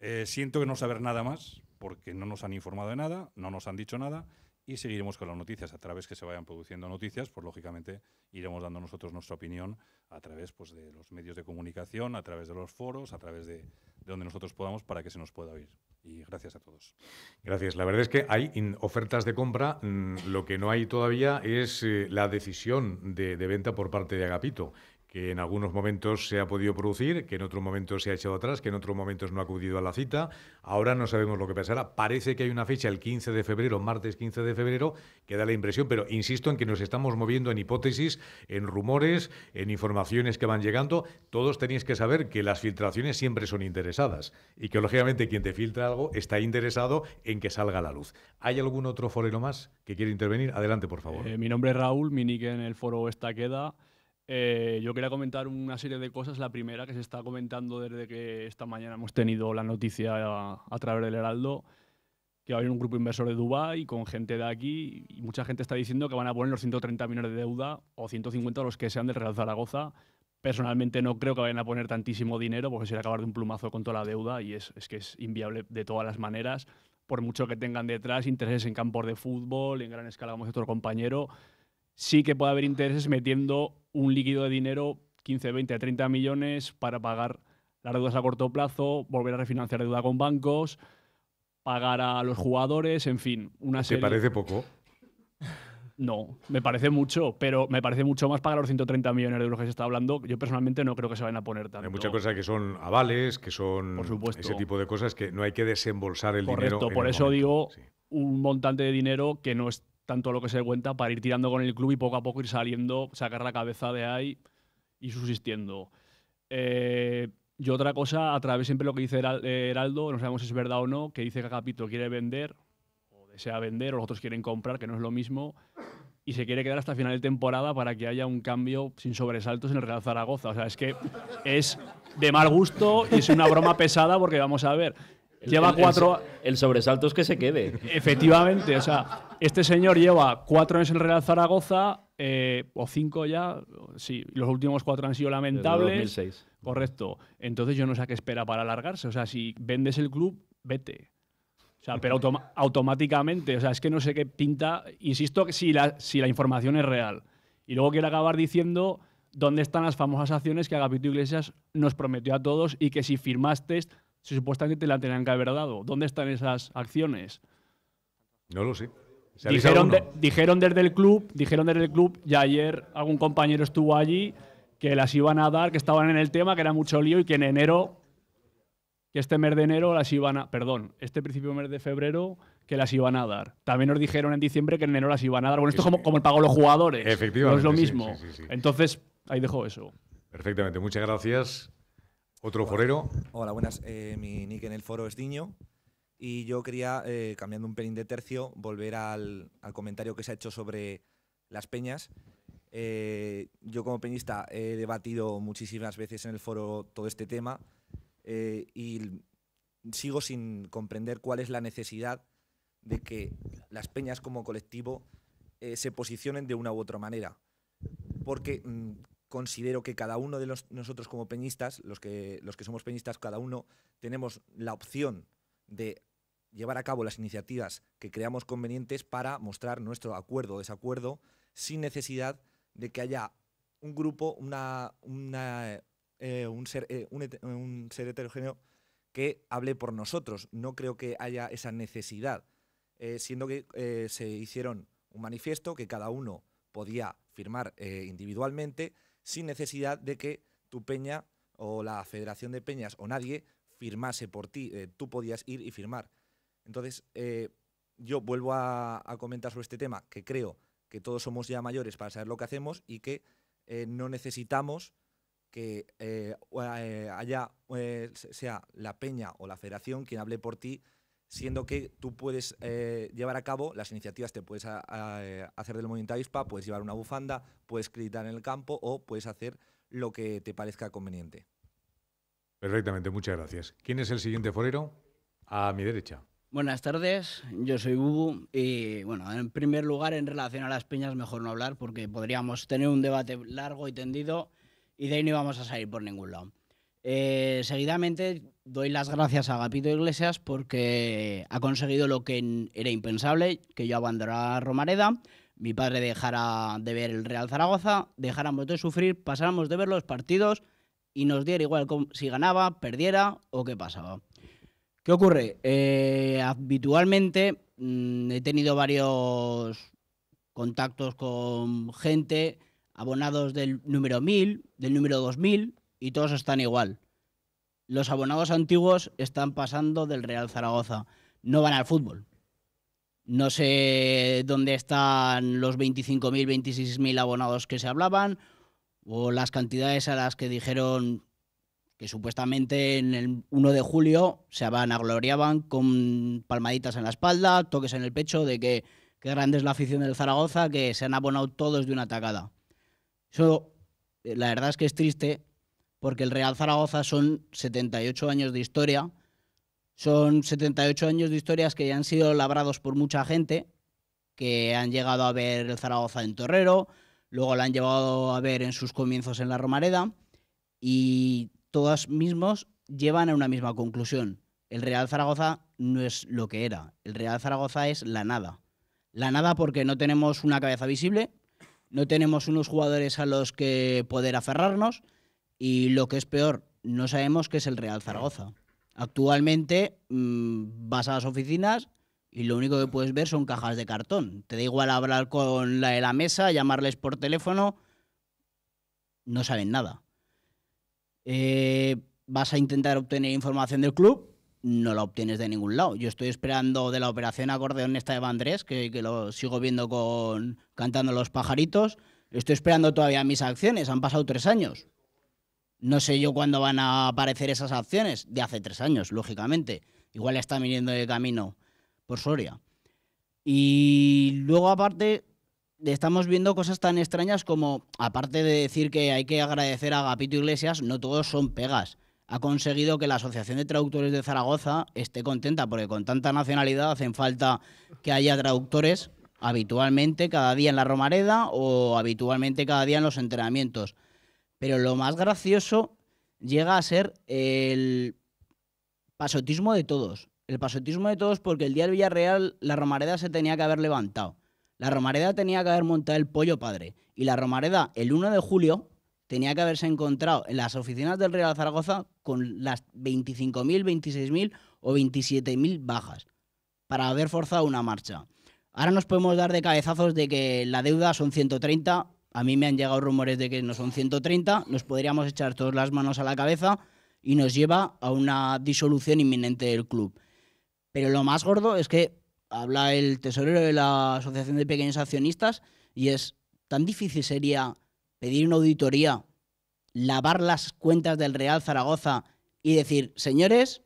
Speaker 15: Eh, siento que no saber nada más, porque no nos han informado de nada, no nos han dicho nada y seguiremos con las noticias a través que se vayan produciendo noticias, pues lógicamente iremos dando nosotros nuestra opinión a través pues, de los medios de comunicación, a través de los foros, a través de, donde nosotros podamos para que se nos pueda oír. Y gracias a todos.
Speaker 1: Gracias. La verdad es que hay ofertas de compra. Mm, lo que no hay todavía es eh, la decisión de venta por parte de Agapito que en algunos momentos se ha podido producir, que en otros momentos se ha echado atrás, que en otros momentos no ha acudido a la cita. Ahora no sabemos lo que pasará. Parece que hay una fecha, el 15 de febrero, martes 15 de febrero, que da la impresión, pero insisto en que nos estamos moviendo en hipótesis, en rumores, en informaciones que van llegando. Todos tenéis que saber que las filtraciones siempre son interesadas y que, lógicamente, quien te filtra algo está interesado en que salga a la luz. ¿Hay algún otro forero más que quiere intervenir? Adelante, por favor. Eh,
Speaker 16: mi nombre es Raúl, mi nick en el foro esta queda. Eh, yo quería comentar una serie de cosas. La primera que se está comentando desde que esta mañana hemos tenido la noticia a, través del Heraldo, que va a haber un grupo inversor de Dubái con gente de aquí y mucha gente está diciendo que van a poner los 130 millones de deuda o 150 los que sean del Real Zaragoza. Personalmente no creo que vayan a poner tantísimo dinero porque sería acabar de un plumazo con toda la deuda y es, es que es inviable de todas las maneras, por mucho que tengan detrás intereses en campos de fútbol, en gran escala como es otro compañero. Sí que puede haber intereses metiendo un líquido de dinero, 15, 20, 30 millones, para pagar las deudas a corto plazo, volver a refinanciar deuda con bancos, pagar a los jugadores, en fin, una serie. ¿Te parece poco? No, me parece mucho, pero me parece mucho más pagar los 130 millones de euros que se está hablando. Yo personalmente no creo que se vayan a poner tanto.
Speaker 1: Hay muchas cosas que son avales, que son por supuesto. ese tipo de cosas que no hay que desembolsar el dinero. Correcto, por eso
Speaker 16: digo un montante de dinero que no es tanto lo que se cuenta para ir tirando con el club y poco a poco ir saliendo, sacar la cabeza de ahí y subsistiendo. Eh, y otra cosa, a través siempre lo que dice eh, Heraldo, no sabemos si es verdad o no, que dice que Capito quiere vender o desea vender o los otros quieren comprar, que no es lo mismo, y se quiere quedar hasta final de temporada para que haya un cambio sin sobresaltos en el Real Zaragoza. O sea, es que es de mal gusto y es una broma pesada porque vamos a ver,
Speaker 17: lleva cuatro.
Speaker 16: El, sobresalto es que se quede. Efectivamente, o sea, este señor lleva cuatro años en Real Zaragoza, eh, o cinco ya, sí, los últimos cuatro han sido lamentables. 2006. Correcto. Entonces yo no sé a qué espera para alargarse. O sea, si vendes el club, vete. O sea, pero automáticamente, o sea, es que no sé qué pinta, insisto, si la, si la información es real. Y luego quiero acabar diciendo dónde están las famosas acciones que Agapito Iglesias nos prometió a todos y que si firmaste si supuestamente te la tenían que haber dado? ¿Dónde están esas acciones? No lo sé. Dijeron, desde el club, dijeron desde el club, y ayer algún compañero estuvo allí, que las iban a dar, que estaban en el tema, que era mucho lío y que en enero, que este mes de enero las iban a, perdón, este principio mes de febrero que las iban a dar. También nos dijeron en diciembre que en enero las iban a dar. Bueno, esto es como, el pago de los jugadores. Efectivamente. No es lo mismo. Entonces, ahí dejo eso.
Speaker 1: Perfectamente, muchas gracias. Otro forero.
Speaker 18: Hola, buenas. Eh, mi nick en el foro es Diño. Y yo quería, eh, cambiando un pelín de tercio, volver al, comentario que se ha hecho sobre las peñas. Eh, yo como peñista he debatido muchísimas veces en el foro todo este tema y sigo sin comprender cuál es la necesidad de que las peñas como colectivo se posicionen de una u otra manera. Porque mm, considero que cada uno de los, nosotros como peñistas, los que, los que somos peñistas, cada uno tenemos la opción de llevar a cabo las iniciativas que creamos convenientes para mostrar nuestro acuerdo o desacuerdo sin necesidad de que haya un grupo, una, eh, un, ser, eh, un, ser heterogéneo que hable por nosotros. No creo que haya esa necesidad, eh, siendo que se hicieron un manifiesto que cada uno podía firmar individualmente sin necesidad de que tu peña o la Federación de Peñas o nadie firmase por ti. Eh, tú podías ir y firmar. Entonces, eh, yo vuelvo a, comentar sobre este tema, que creo que todos somos ya mayores para saber lo que hacemos y que eh, no necesitamos que haya, sea la peña o la federación quien hable por ti siendo que tú puedes eh, llevar a cabo las iniciativas, te puedes eh, hacer del movimiento puedes llevar una bufanda, puedes gritar en el campo o puedes hacer lo que te parezca conveniente.
Speaker 1: Perfectamente, muchas gracias. ¿Quién es el siguiente forero? A mi derecha.
Speaker 17: Buenas tardes, yo soy Bubu y bueno, en primer lugar en relación a las piñas mejor no hablar porque podríamos tener un debate largo y tendido y de ahí no íbamos a salir por ningún lado. Eh, seguidamente doy las gracias a Agapito Iglesias porque ha conseguido lo que era impensable, que yo abandonara Romareda, mi padre dejara de ver el Real Zaragoza, dejáramos de sufrir, pasáramos de ver los partidos y nos diera igual si ganaba, perdiera o qué pasaba. ¿Qué ocurre? Eh, habitualmente mm, he tenido varios contactos con gente, abonados del número 1000, del número 2000, y todos están igual. Los abonados antiguos están pasando del Real Zaragoza. No van al fútbol. No sé dónde están los 25.000, 26.000 abonados que se hablaban o las cantidades a las que dijeron que supuestamente en el 1 de julio se van a agloriaban con palmaditas en la espalda, toques en el pecho, de que, qué grande es la afición del Zaragoza, que se han abonado todos de una tacada. Eso, eh, la verdad es que es triste porque el Real Zaragoza son 78 años de historia, son 78 años de historias que ya han sido labrados por mucha gente, que han llegado a ver el Zaragoza en Torrero, luego la han llevado a ver en sus comienzos en la Romareda, y todas mismos llevan a una misma conclusión. El Real Zaragoza no es lo que era, el Real Zaragoza es la nada. La nada porque no tenemos una cabeza visible, no tenemos unos jugadores a los que poder aferrarnos, y lo que es peor, no sabemos qué es el Real Zaragoza. Actualmente mm, vas a las oficinas y lo único que puedes ver son cajas de cartón. Te da igual hablar con la de la mesa, llamarles por teléfono, no saben nada. Eh, vas a intentar obtener información del club, no la obtienes de ningún lado. Yo estoy esperando de la operación acordeón esta de Vandrés, que, que lo sigo viendo con cantando los pajaritos. Estoy esperando todavía mis acciones, han pasado tres años. No sé yo cuándo van a aparecer esas acciones, de hace tres años, lógicamente. Igual están viniendo de camino por Soria. Y luego aparte estamos viendo cosas tan extrañas como, aparte de decir que hay que agradecer a Gapito Iglesias, no todos son pegas. Ha conseguido que la Asociación de Traductores de Zaragoza esté contenta, porque con tanta nacionalidad hacen falta que haya traductores habitualmente cada día en la Romareda o habitualmente cada día en los entrenamientos. Pero lo más gracioso llega a ser el pasotismo de todos. El pasotismo de todos porque el día del Villarreal la Romareda se tenía que haber levantado. La Romareda tenía que haber montado el pollo padre. Y la Romareda, el 1 de julio, tenía que haberse encontrado en las oficinas del Real Zaragoza con las 25.000, 26.000 o 27.000 bajas para haber forzado una marcha. Ahora nos podemos dar de cabezazos de que la deuda son 130, a mí me han llegado rumores de que no son 130, nos podríamos echar todas las manos a la cabeza y nos lleva a una disolución inminente del club. Pero lo más gordo es que habla el tesorero de la Asociación de Pequeños Accionistas y es tan difícil sería pedir una auditoría, lavar las cuentas del Real Zaragoza y decir, señores,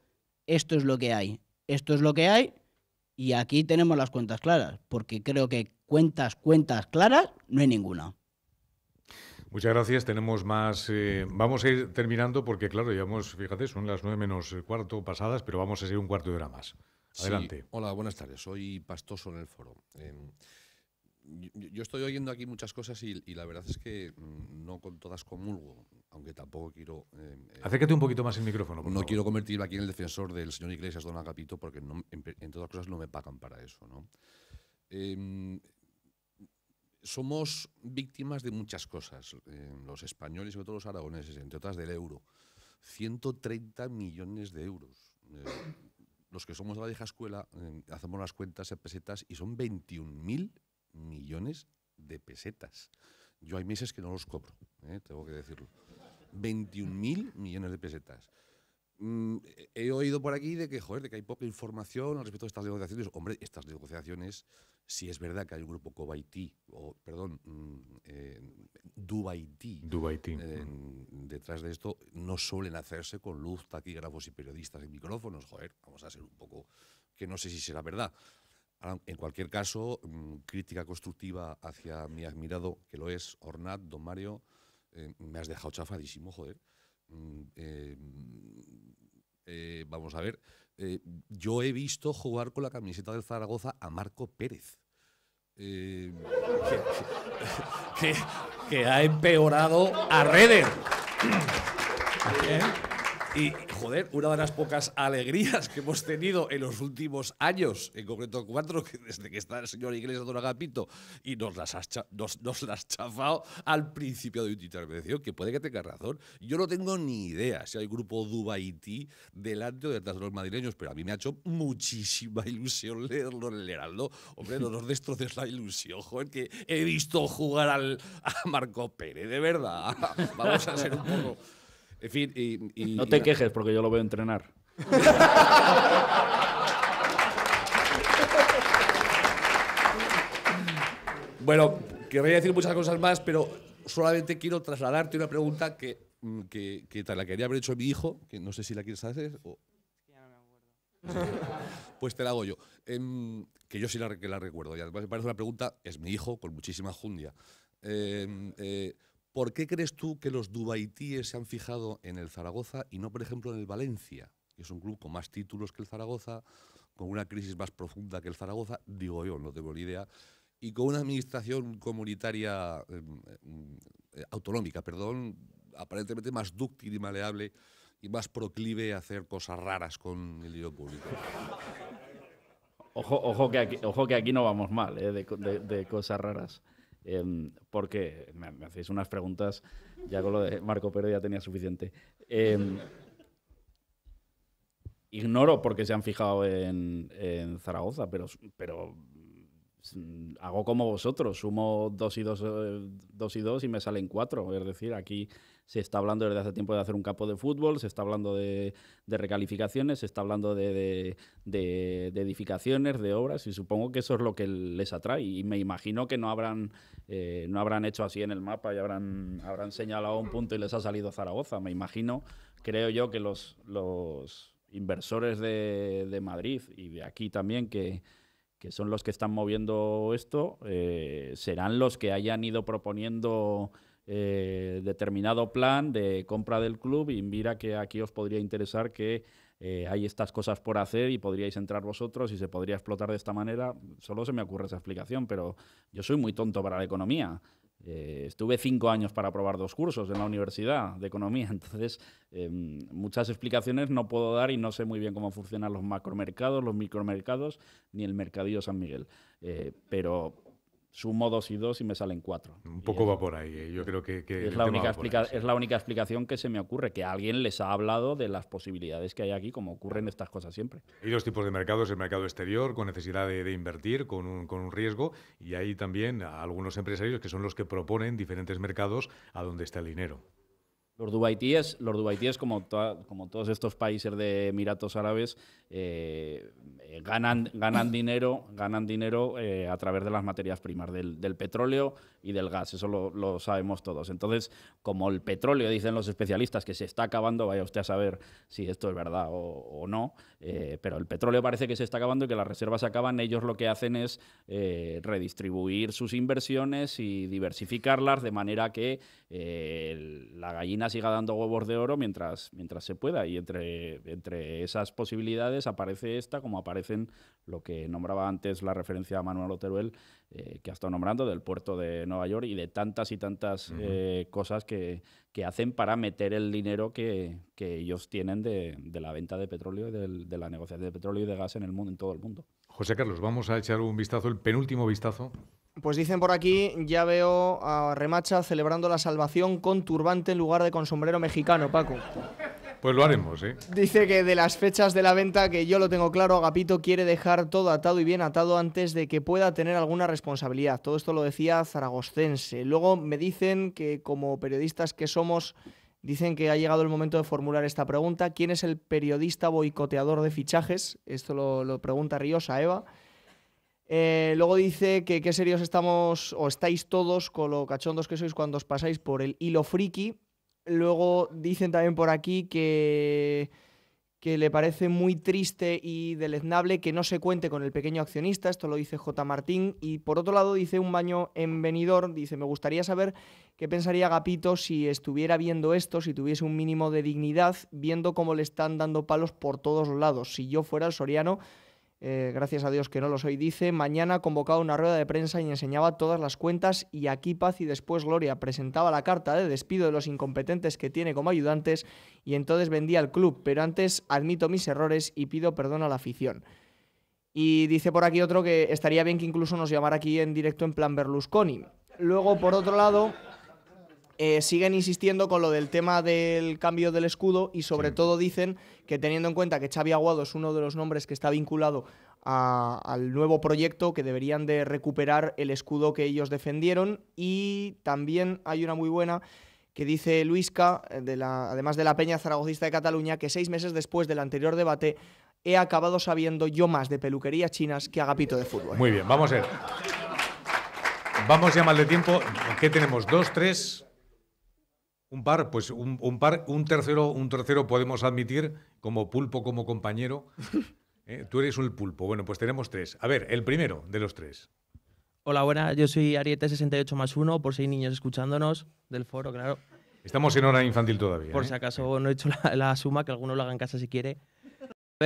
Speaker 17: esto es lo que hay, esto es lo que hay y aquí tenemos las cuentas claras, porque creo que cuentas, cuentas claras no hay
Speaker 1: ninguna. Muchas gracias. Tenemos más. Eh, vamos a ir terminando porque, claro, llevamos, fíjate, son las nueve menos cuarto pasadas, pero vamos a seguir un cuarto de hora más. Adelante.
Speaker 19: Hola, buenas tardes. Soy Pastoso en el foro. Em, yo, estoy oyendo aquí muchas cosas y, la verdad es que mm, no con todas comulgo, aunque tampoco quiero. Em, eh, Acércate un poquito más el micrófono. Por no quiero convertirme aquí en el defensor del señor Iglesias, don Agapito, porque no, en, todas cosas no me pagan para eso, ¿no? Em, somos víctimas de muchas cosas, eh, los españoles y sobre todo los aragoneses, entre otras del euro. 130 millones de euros. Eh, los que somos de la vieja escuela eh, hacemos las cuentas en pesetas y son 21.000 millones de pesetas. Yo hay meses que no los cobro, tengo que decirlo. 21.000 millones de pesetas. Mm, he oído por aquí de que, joder, de que hay poca información al respecto de estas negociaciones. Hombre, estas negociaciones si es verdad que hay un grupo Cobaití, o perdón, mm, eh, Dubaití, detrás de esto, no suelen hacerse con luz, taquígrafos y periodistas en micrófonos. Joder, vamos a ser un poco que no sé si será verdad. En cualquier caso, mm, crítica constructiva hacia mi admirado, que lo es, Ornat, don Mario, eh, me has dejado chafadísimo, joder. Mm, eh, eh, vamos a ver, eh, yo he visto jugar con la camiseta del Zaragoza a Marco Pérez. Eh, que, que, ha empeorado a Reder. Y, joder, una de las pocas alegrías que hemos tenido en los últimos años, en concreto cuatro, que desde que está el señor Iglesias Don Agapito, y nos las has, chafado al principio de tu intervención, que puede que tenga razón. Yo no tengo ni idea si hay grupo Dubaití delante o detrás de los madrileños, pero a mí me ha hecho muchísima ilusión leerlo en el Heraldo. Hombre, no nos destroces la ilusión, joder, que he visto jugar a Marco Pérez, de verdad. Vamos a ser un poco y, no te
Speaker 3: quejes porque yo lo veo entrenar.
Speaker 19: bueno, querría decir muchas cosas más, pero solamente quiero trasladarte una pregunta mm, que, que, te la quería haber hecho mi hijo, que no sé si la quieres hacer. O... pues te la hago yo. Em, que yo sí la, la recuerdo. Y además me parece una pregunta, es mi hijo con muchísima jundia. Em, eh, ¿Por qué crees tú que los dubaitíes se han fijado en el Zaragoza y no, por ejemplo, en el Valencia? Que es un club con más títulos que el Zaragoza, con una crisis más profunda que el Zaragoza, digo yo, no tengo ni idea, y con una administración comunitaria em, eh, autonómica, perdón, aparentemente más dúctil y maleable y más proclive a hacer cosas raras con el dinero público. Ojo, ojo, que aquí, no vamos mal, ¿eh?
Speaker 3: de cosas raras. Em, porque me, hacéis unas preguntas, ya con lo de Marco Pérez ya tenía suficiente. Em, ignoro por qué se han fijado en, Zaragoza, pero, pero mm, hago como vosotros, sumo dos y dos, eh, dos y dos y me salen cuatro. Es decir, aquí se está hablando desde hace tiempo de hacer un capo de fútbol, se está hablando de, de recalificaciones, se está hablando de, edificaciones, de obras, y supongo que eso es lo que les atrae. Y me imagino que no habrán, eh, no habrán hecho así en el mapa y habrán, habrán señalado un punto y les ha salido Zaragoza. Me imagino, creo yo, que los, los inversores de, Madrid y de aquí también que son los que están moviendo esto, eh, serán los que hayan ido proponiendo eh, determinado plan de compra del club y mira que aquí os podría interesar que eh, hay estas cosas por hacer y podríais entrar vosotros y se podría explotar de esta manera. Solo se me ocurre esa explicación, pero yo soy muy tonto para la economía. Eh, estuve cinco años para aprobar dos cursos en la universidad de economía, entonces muchas explicaciones no puedo dar y no sé muy bien cómo funcionan los macromercados, los micromercados, ni el mercadillo San Miguel. pero sumo dos y dos y me salen cuatro. Un poco va por ahí. ¿eh? Yo creo que, es, la única explicación que se me ocurre, que alguien les ha hablado de las posibilidades que hay aquí, como ocurren estas cosas siempre.
Speaker 1: Hay dos tipos de mercados, el mercado exterior, con necesidad de, invertir, con un, riesgo, y hay también algunos empresarios que son los que proponen diferentes mercados a donde está el dinero.
Speaker 3: Los dubaitíes, los como, todos estos países de Emiratos Árabes, eh, eh, ganan, ganan dinero, ganan dinero eh, a través de las materias primas, del, del petróleo, y del gas, eso lo, sabemos todos. Entonces, como el petróleo, dicen los especialistas, que se está acabando, vaya usted a saber si esto es verdad o, no, eh, pero el petróleo parece que se está acabando y que las reservas acaban, ellos lo que hacen es eh, redistribuir sus inversiones y diversificarlas de manera que eh, la gallina siga dando huevos de oro mientras, mientras se pueda. Y entre, entre esas posibilidades aparece esta, como aparecen lo que nombraba antes la referencia a Manuel Oteruel, eh, que ha estado nombrando, del puerto de Nueva York y de tantas y tantas eh, cosas que, hacen para meter el dinero que, ellos tienen de, la venta de petróleo y de la negociación de petróleo y de gas en el mundo, en todo el mundo. José
Speaker 1: Carlos, vamos a echar un vistazo,
Speaker 3: el penúltimo vistazo.
Speaker 4: Pues dicen por aquí, ya veo a Remacha celebrando la salvación con turbante en lugar de con sombrero mexicano, Paco.
Speaker 1: Pues lo haremos, ¿eh?
Speaker 4: Dice que de las fechas de la venta, que yo lo tengo claro, Agapito quiere dejar todo atado y bien atado antes de que pueda tener alguna responsabilidad. Todo esto lo decía Zaragoscense. Luego me dicen que como periodistas que somos, dicen que ha llegado el momento de formular esta pregunta. ¿Quién es el periodista boicoteador de fichajes? Esto lo, pregunta pregunta a Eva. Eh, luego dice que qué serios estamos o estáis todos con lo cachondos que sois cuando os pasáis por el hilo friki Luego dicen también por aquí que, que le parece muy triste y deleznable que no se cuente con el pequeño accionista, esto lo dice J. Martín, y por otro lado dice un baño en dice, me gustaría saber qué pensaría Gapito si estuviera viendo esto, si tuviese un mínimo de dignidad, viendo cómo le están dando palos por todos lados, si yo fuera el Soriano eh, gracias a Dios que no los soy, dice, mañana convocaba una rueda de prensa y enseñaba todas las cuentas y aquí paz y después gloria presentaba la carta de despido de los incompetentes que tiene como ayudantes y entonces vendía al club, pero antes admito mis errores y pido perdón a la afición. Y dice por aquí otro que estaría bien que incluso nos llamara aquí en directo en plan Berlusconi. Luego, por otro lado... Eh, siguen insistiendo con lo del tema del cambio del escudo y sobre todo dicen que teniendo en cuenta que Xavi Aguado es uno de los nombres que está vinculado al nuevo proyecto, que deberían de recuperar el escudo que ellos defendieron y también hay una muy buena que dice Luisca, eh, de además de la Peña zaragozista de Cataluña, que seis meses después del anterior debate he acabado sabiendo yo más de peluquería chinas que agapito de fútbol. Muy
Speaker 1: bien, vamos a ver. Vamos ya mal de tiempo. ¿Qué tenemos? ¿Dos, tres? Un par, pues un, par, un tercero, un tercero podemos admitir como pulpo, como compañero. ¿Eh? Tú eres un pulpo. Bueno, pues tenemos tres. A ver, el primero de los tres.
Speaker 20: Hola, buenas. Yo soy Ariete 68 más uno por seis niños escuchándonos del foro, claro. Estamos en hora infantil todavía. Por ¿eh? si acaso no he hecho la, la, suma, que alguno lo haga en casa si quiere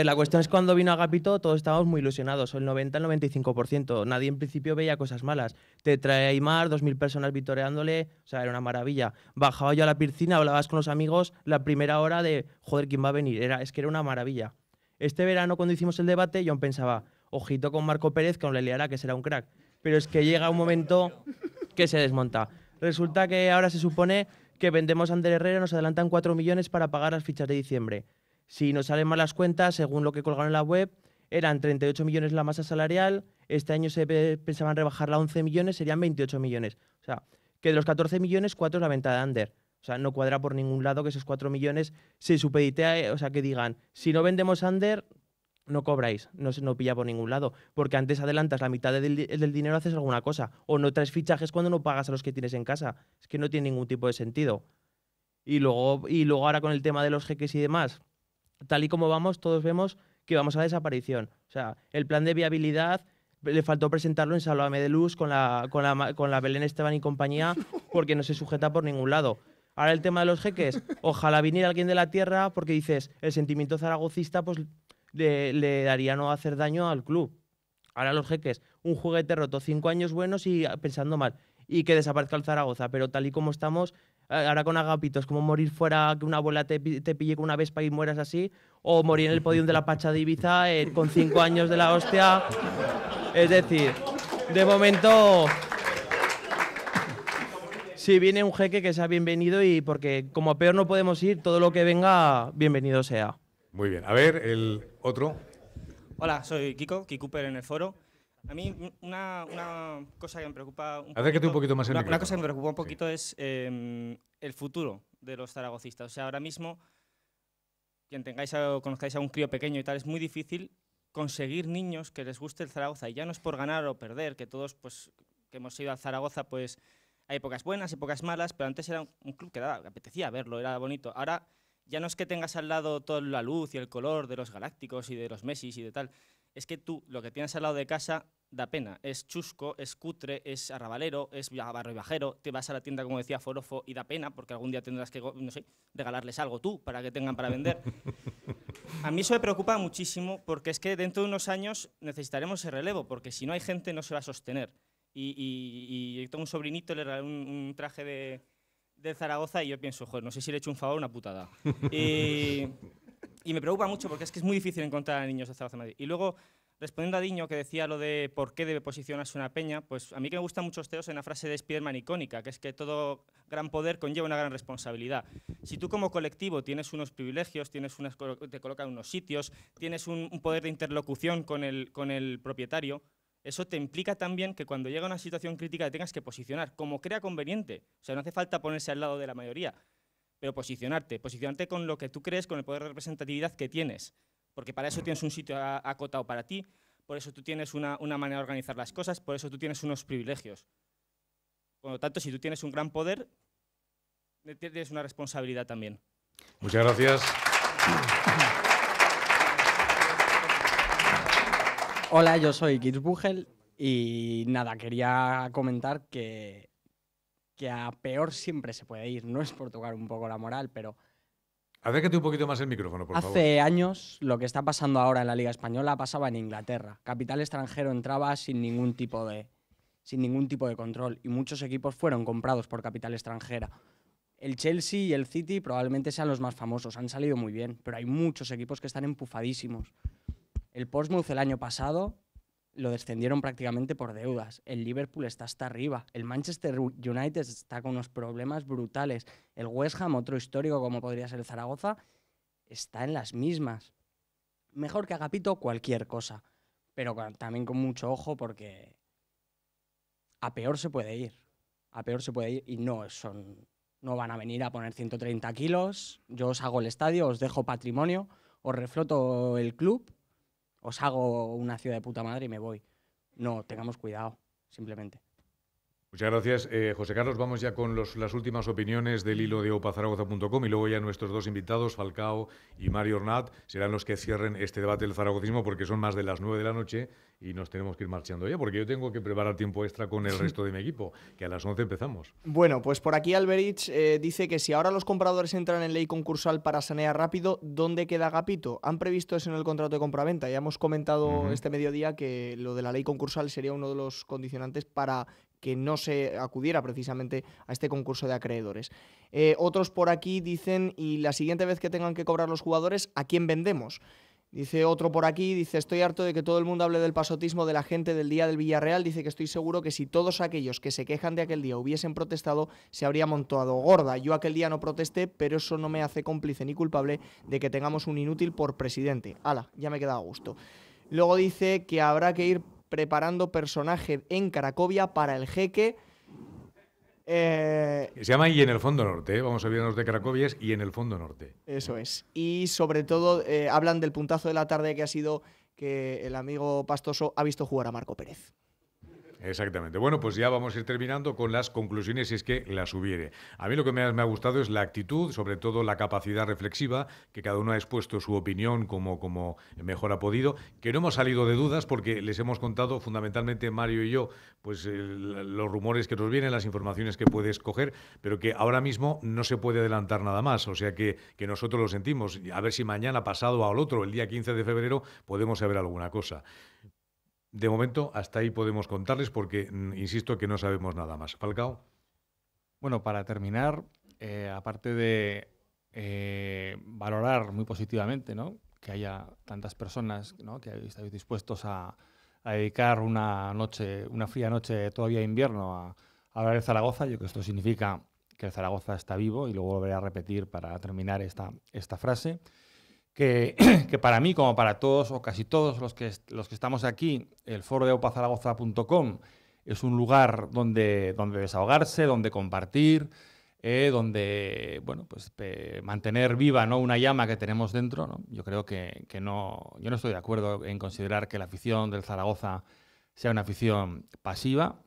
Speaker 20: la cuestión es cuando vino Agapito todos estábamos muy ilusionados, el 90 al 95%. Nadie en principio veía cosas malas. Te trae Aymar, 2.000 personas vitoreándole, o sea, era una maravilla. Bajaba yo a la piscina, hablabas con los amigos la primera hora de, joder, ¿quién va a venir? Era, es que era una maravilla. Este verano cuando hicimos el debate yo pensaba, ojito con Marco Pérez, que aún le liará, que será un crack. Pero es que llega un momento que se desmonta. Resulta que ahora se supone que vendemos a Ander Herrera, nos adelantan 4 millones para pagar las fichas de diciembre. Si nos salen mal las cuentas, según lo que colgaron en la web, eran 38 millones la masa salarial, este año se pensaban rebajarla a 11 millones, serían 28 millones. O sea, que de los 14 millones, 4 es la venta de Under. O sea, no cuadra por ningún lado que esos 4 millones se supeditea, o sea, que digan, si no vendemos Under, no cobráis, no, no pilla por ningún lado, porque antes adelantas la mitad del, del, dinero, haces alguna cosa, o no traes fichajes cuando no pagas a los que tienes en casa. Es que no tiene ningún tipo de sentido. Y luego, y luego ahora con el tema de los jeques y demás, tal y como vamos, todos vemos que vamos a desaparición. O sea, el plan de viabilidad le faltó presentarlo en Salvame de Luz con la, con la, Belén Esteban y compañía porque no se sujeta por ningún lado. Ahora el tema de los jeques, ojalá viniera alguien de la tierra porque dices, el sentimiento zaragocista pues le, le daría no hacer daño al club. Ahora los jeques, un juguete roto, cinco años buenos y ah, pensando mal, y que desaparezca el Zaragoza, pero tal y como estamos, ahora con agapitos, como morir fuera, que una abuela te, pille con una vespa y mueras así, o morir en el podium de la Pacha de Ibiza eh, con cinco años de la hostia. Es decir, de momento... Si viene un jeque que sea bienvenido y porque como peor no podemos ir, todo lo que venga, bienvenido sea. Muy bien, a ver, el otro.
Speaker 21: Hola, soy Kiko, Kiko en el foro. A mí una, una, cosa que me preocupa un poquito, más cosa que me preocupa un poquito es em, el futuro de los zaragocistas. O sea, ahora mismo, quien tengáis o conozcáis a un crío pequeño y tal, es muy difícil conseguir niños que les guste el Zaragoza. Y ya no es por ganar o perder, que todos pues, que hemos ido a Zaragoza, pues hay épocas buenas, épocas malas, pero antes era un club que, daba, apetecía verlo, era bonito. Ahora ya no es que tengas al lado toda la luz y el color de los galácticos y de los Messi y de tal es que tú lo que tienes al lado de casa da pena. Es chusco, es cutre, es arrabalero, es bajero. Te vas a la tienda, como decía Forofo, y da pena porque algún día tendrás que, no sé, regalarles algo tú para que tengan para vender. a mí eso me preocupa muchísimo porque es que dentro de unos años necesitaremos ese relevo porque si no hay gente no se va a sostener. Y, y, tengo un sobrinito, le regalé un, traje de, de Zaragoza y yo pienso, joder, no sé si le he hecho un favor o una putada. y y me preocupa mucho porque es que es muy difícil encontrar a niños de Zaragoza Madrid. Y luego, respondiendo a Diño, que decía lo de por qué debe posicionarse una peña, pues a mí que me gustan mucho teos este en la frase de Spiderman icónica, que es que todo gran poder conlleva una gran responsabilidad. Si tú como colectivo tienes unos privilegios, tienes unas, te colocan unos sitios, tienes un, poder de interlocución con el, con el propietario, eso te implica también que cuando llega una situación crítica te tengas que posicionar, como crea conveniente. O sea, no hace falta ponerse al lado de la mayoría pero posicionarte, posicionarte con lo que tú crees, con el poder de representatividad que tienes, porque para eso mm. tienes un sitio acotado para ti, por eso tú tienes una, manera de organizar las cosas, por eso tú tienes unos privilegios. Por lo tanto, si tú tienes un gran poder, tienes una responsabilidad también.
Speaker 22: Muchas gracias. Hola, yo soy Kit Bugel y nada, quería comentar que que a peor siempre se puede ir. No es por tocar un poco la moral, pero...
Speaker 1: Acércate un poquito más el micrófono,
Speaker 22: por favor. Hace años lo que está pasando ahora en la Liga Española pasaba en Inglaterra. Capital extranjero entraba sin ningún tipo de, sin ningún tipo de control y muchos equipos fueron comprados por capital extranjera. El Chelsea y el City probablemente sean los más famosos, han salido muy bien, pero hay muchos equipos que están empufadísimos. El Portsmouth el año pasado lo descendieron prácticamente por deudas. El Liverpool está hasta arriba. El Manchester United está con unos problemas brutales. El West Ham, otro histórico como podría ser el Zaragoza, está en las mismas. Mejor que Agapito cualquier cosa, pero también con mucho ojo porque a peor se puede ir. A peor se puede ir y no son no van a venir a poner 130 kilos. Yo os hago el estadio, os dejo patrimonio, os refloto el club os hago una ciudad de puta madre y me voy. No, tengamos cuidado, simplemente.
Speaker 1: Muchas gracias, eh, José Carlos. Vamos ya con las últimas opiniones del hilo de opazaragoza.com y luego ya nuestros dos invitados, Falcao y Mario Ornat, serán los que cierren este debate del zaragocismo porque son más de las nueve de la noche y nos tenemos que ir marchando ya porque yo tengo que preparar tiempo extra con el resto de mi equipo, que a las once empezamos.
Speaker 4: Bueno, pues por aquí Alberich eh, dice que si ahora los compradores entran en ley concursal para sanear rápido, ¿dónde queda Gapito? Han previsto eso en el contrato de compraventa. Ya hemos comentado este mediodía que lo de la ley concursal sería uno de los condicionantes para que no se acudiera precisamente a este concurso de acreedores. Eh, otros por aquí dicen, y la siguiente vez que tengan que cobrar los jugadores, ¿a quién vendemos? Dice otro por aquí, dice, estoy harto de que todo el mundo hable del pasotismo de la gente del día del Villarreal, dice que estoy seguro que si todos aquellos que se quejan de aquel día hubiesen protestado, se habría montado gorda. Yo aquel día no protesté, pero eso no me hace cómplice ni culpable de que tengamos un inútil por presidente. Ala, ya me queda a gusto. Luego dice que habrá que ir preparando personaje en Cracovia para el jeque. Eh, se
Speaker 1: llama Y en el Fondo Norte, ¿eh? vamos a vivirnos de Cracovia, es Y en el Fondo Norte.
Speaker 4: Eso es. Y sobre todo eh, hablan del puntazo de la tarde que ha sido que el amigo Pastoso ha visto jugar a Marco Pérez.
Speaker 1: Exactamente. Bueno, pues ya vamos a ir terminando con las conclusiones, si es que las hubiere. A mí lo que me ha, gustado es la actitud, sobre todo la capacidad reflexiva, que cada uno ha expuesto su opinión como, como mejor ha podido, que no hemos salido de dudas porque les hemos contado fundamentalmente Mario y yo, pues eh, los rumores que nos vienen, las informaciones que puede escoger, pero que ahora mismo no se puede adelantar nada más. O sea que, que nosotros lo sentimos. A ver si mañana, pasado, al otro, el día 15 de febrero, podemos saber alguna cosa. De momento, hasta ahí podemos contarles porque, mm, insisto, que no sabemos nada más.
Speaker 2: Falcao. Bueno, para terminar, eh, aparte de eh, valorar muy positivamente que haya tantas personas que estáis dispuestos a, dedicar una noche, una fría noche todavía de invierno a, hablar de Zaragoza, yo creo que esto significa que el Zaragoza está vivo y luego volveré a repetir para terminar esta, esta frase. que, para mí, como para todos o casi todos los que, los que estamos aquí, el foro de opazaragoza.com es un lugar donde, donde desahogarse, donde compartir, eh, donde bueno, pues, mantener viva ¿no? una llama que tenemos dentro. Yo creo que, no, yo no estoy de acuerdo en considerar que la afición del Zaragoza sea una afición pasiva.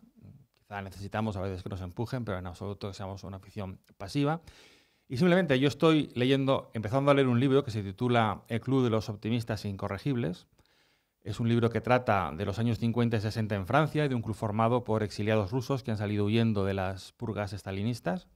Speaker 2: Quizá necesitamos a veces que nos empujen, pero en absoluto que seamos una afición pasiva. Y simplemente yo estoy leyendo, empezando a leer un libro que se titula El Club de los Optimistas Incorregibles. Es un libro que trata de los años 50 y 60 en Francia y de un club formado por exiliados rusos que han salido huyendo de las purgas estalinistas.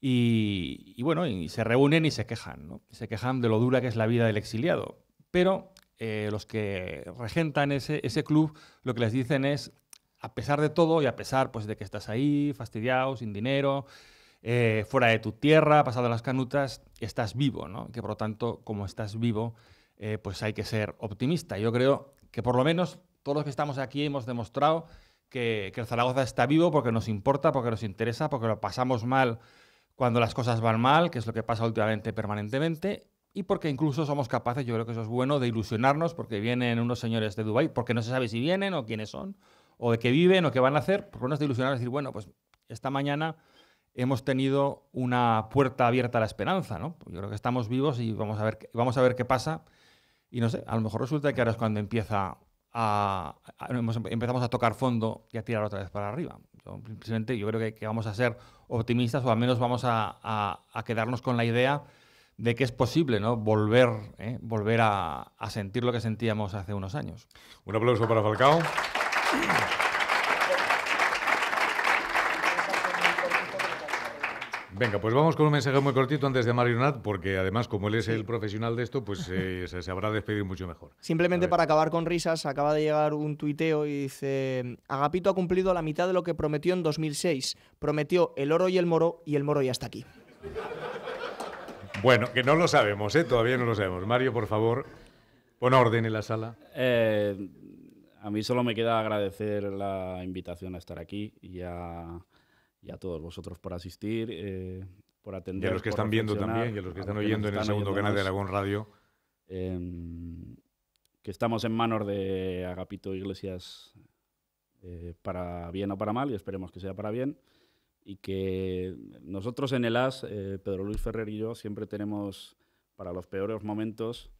Speaker 2: Y, bueno, y se reúnen y se quejan, ¿no? Se quejan de lo dura que es la vida del exiliado. Pero eh, los que regentan ese, ese club lo que les dicen es, a pesar de todo y a pesar pues, de que estás ahí, fastidiado, sin dinero, eh, fuera de tu tierra, pasado las canutas, estás vivo, ¿no? Que por lo tanto, como estás vivo, eh, pues hay que ser optimista. Yo creo que por lo menos todos los que estamos aquí hemos demostrado que, el Zaragoza está vivo porque nos importa, porque nos interesa, porque lo pasamos mal cuando las cosas van mal, que es lo que pasa últimamente permanentemente, y porque incluso somos capaces, yo creo que eso es bueno, de ilusionarnos porque vienen unos señores de Dubái, porque no se sabe si vienen o quiénes son, o de qué viven o qué van a hacer, por lo menos de ilusionar, decir, bueno, pues esta mañana hemos tenido una puerta abierta a la esperanza, ¿no? Yo creo que estamos vivos y vamos a ver, vamos a ver qué pasa. Y no sé, a lo mejor resulta que ahora es cuando empieza a, empezamos a tocar fondo y a tirar otra vez para arriba. Yo, simplemente yo creo que, vamos a ser optimistas o al menos vamos a, quedarnos con la idea de que es posible ¿no? volver, ¿eh? volver a, a sentir lo que sentíamos hace unos años. Un aplauso para Falcao.
Speaker 1: Venga, pues vamos con un mensaje muy cortito antes de Mario Nat, porque además, como él es el profesional de esto, pues eh, se sabrá despedir mucho mejor.
Speaker 4: Simplemente para acabar con risas, acaba de llegar un tuiteo y dice: Agapito ha cumplido la mitad de lo que prometió en 2006. Prometió el oro y el moro, y el moro ya está aquí.
Speaker 1: Bueno, que no lo sabemos, ¿eh? todavía no lo sabemos. Mario, por favor, pon orden en la sala.
Speaker 3: Eh, a mí solo me queda agradecer la invitación a estar aquí y a y a todos vosotros por asistir, eh, por atender. Y a los que están viendo también, y a los que están oyendo en el segundo canal de Aragón Radio. Em, que estamos en manos de Agapito Iglesias eh, para bien o para mal, y esperemos que sea para bien. Y que nosotros en el AS, eh, Pedro Luis Ferrer y yo, siempre tenemos para los peores momentos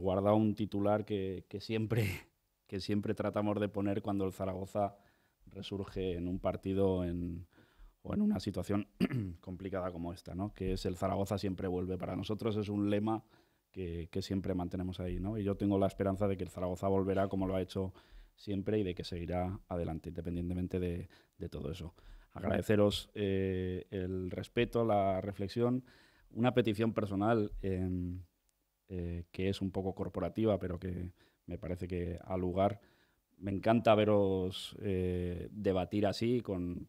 Speaker 3: guardado un titular que, siempre, que siempre tratamos de poner cuando el Zaragoza resurge en un partido o en una situación complicada como esta, que es el Zaragoza siempre vuelve. Para nosotros es un lema que, siempre mantenemos ahí. Y yo tengo la esperanza de que el Zaragoza volverá como lo ha hecho siempre y de que seguirá adelante, independientemente de, todo eso. Agradeceros eh, el respeto, la reflexión, una petición personal em, eh, que es un poco corporativa, pero que me parece que al lugar me encanta veros eh, debatir así con,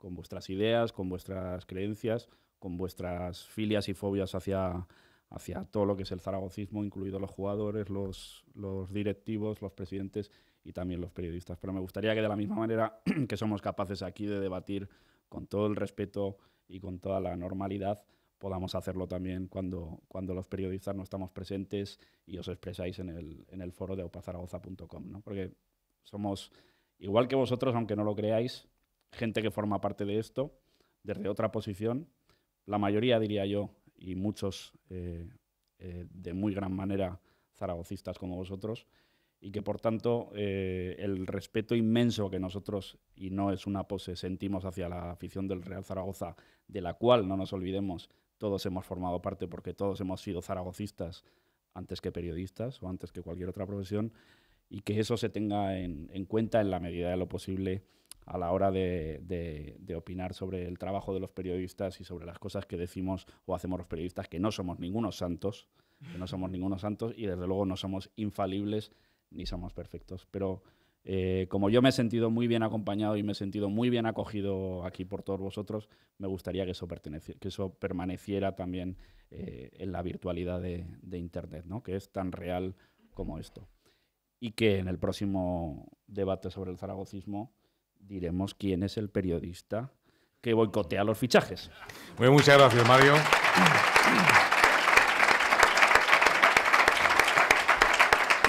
Speaker 3: vuestras ideas, con vuestras creencias, con vuestras filias y fobias hacia, hacia todo lo que es el zaragocismo, incluidos los jugadores, los, los directivos, los presidentes y también los periodistas. Pero me gustaría que de la misma manera que somos capaces aquí de debatir con todo el respeto y con toda la normalidad, podamos hacerlo también cuando, cuando los periodistas no estamos presentes y os expresáis en el, foro de opazaragoza.com, ¿no? Porque somos, igual que vosotros, aunque no lo creáis, gente que forma parte de esto, desde otra posición, la mayoría, diría yo, y muchos eh, eh, de muy gran manera zaragocistas como vosotros, y que por tanto eh, el respeto inmenso que nosotros, y no es una pose, sentimos hacia la afición del Real Zaragoza, de la cual no nos olvidemos, todos hemos formado parte, porque todos hemos sido zaragocistas antes que periodistas o antes que cualquier otra profesión, y que eso se tenga en, cuenta en la medida de lo posible a la hora de, de, opinar sobre el trabajo de los periodistas y sobre las cosas que decimos o hacemos los periodistas, que no somos ningunos santos, que no somos ningunos santos y desde luego no somos infalibles ni somos perfectos. Pero eh, como yo me he sentido muy bien acompañado y me he sentido muy bien acogido aquí por todos vosotros, me gustaría que eso, permaneciera también eh, en la virtualidad de, Internet, ¿no? que es tan real como esto. Y que en el próximo debate sobre el zaragocismo diremos quién es el periodista que boicotea los fichajes. Muy pues muchas gracias, Mario.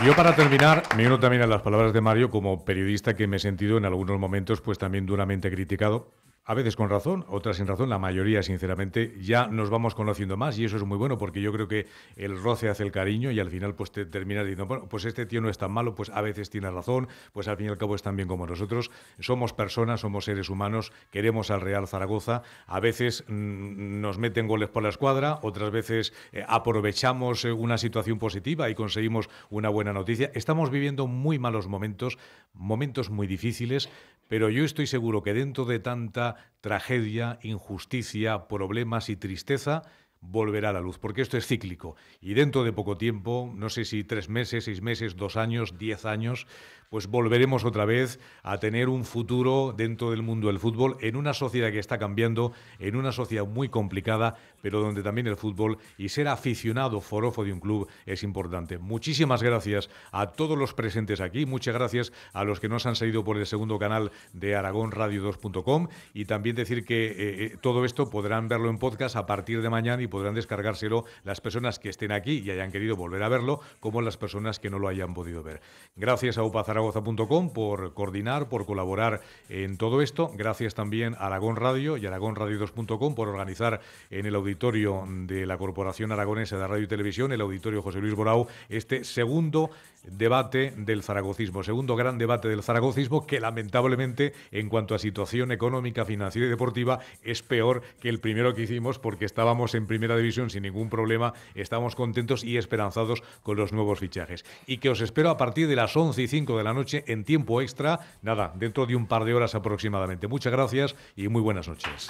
Speaker 1: Yo para terminar, me uno también a las palabras de Mario como periodista que me he sentido en algunos momentos pues también duramente criticado a veces con razón, otras sin razón, la mayoría sinceramente, ya nos vamos conociendo más y eso es muy bueno porque yo creo que el roce hace el cariño y al final pues te terminas diciendo, bueno, pues este tío no es tan malo, pues a veces tiene razón, pues al fin y al cabo es tan bien como nosotros, somos personas, somos seres humanos, queremos al Real Zaragoza, a veces mm, nos meten goles por la escuadra, otras veces eh, aprovechamos eh, una situación positiva y conseguimos una buena noticia. Estamos viviendo muy malos momentos, momentos muy difíciles, pero yo estoy seguro que dentro de tanta tragedia, injusticia, problemas y tristeza, volverá a la luz, porque esto es cíclico. Y dentro de poco tiempo, no sé si tres meses, seis meses, dos años, diez años, pues volveremos otra vez a tener un futuro dentro del mundo del fútbol, en una sociedad que está cambiando, en una sociedad muy complicada, pero donde también el fútbol y ser aficionado forofo de un club es importante. Muchísimas gracias a todos los presentes aquí, muchas gracias a los que nos han seguido por el segundo canal de aragonradio2.com y también decir que eh, eh, todo esto podrán verlo en podcast a partir de mañana y podrán descargárselo las personas que estén aquí y hayan querido volver a verlo, como las personas que no lo hayan podido ver. Gracias a Upazar por coordinar, por colaborar en todo esto. Gracias también a Aragón Radio y Aragón Radio 2com por organizar en el auditorio de la Corporación Aragonesa de Radio y Televisión, el auditorio José Luis Borau, este segundo debate del zaragocismo, segundo gran debate del zaragocismo que lamentablemente en cuanto a situación económica, financiera y deportiva es peor que el primero que hicimos porque estábamos en primera división sin ningún problema, estamos contentos y esperanzados con los nuevos fichajes. Y que os espero a partir de las 11 y 5 de la noche en tiempo extra, nada, dentro de un par de horas aproximadamente. Muchas gracias y muy buenas noches.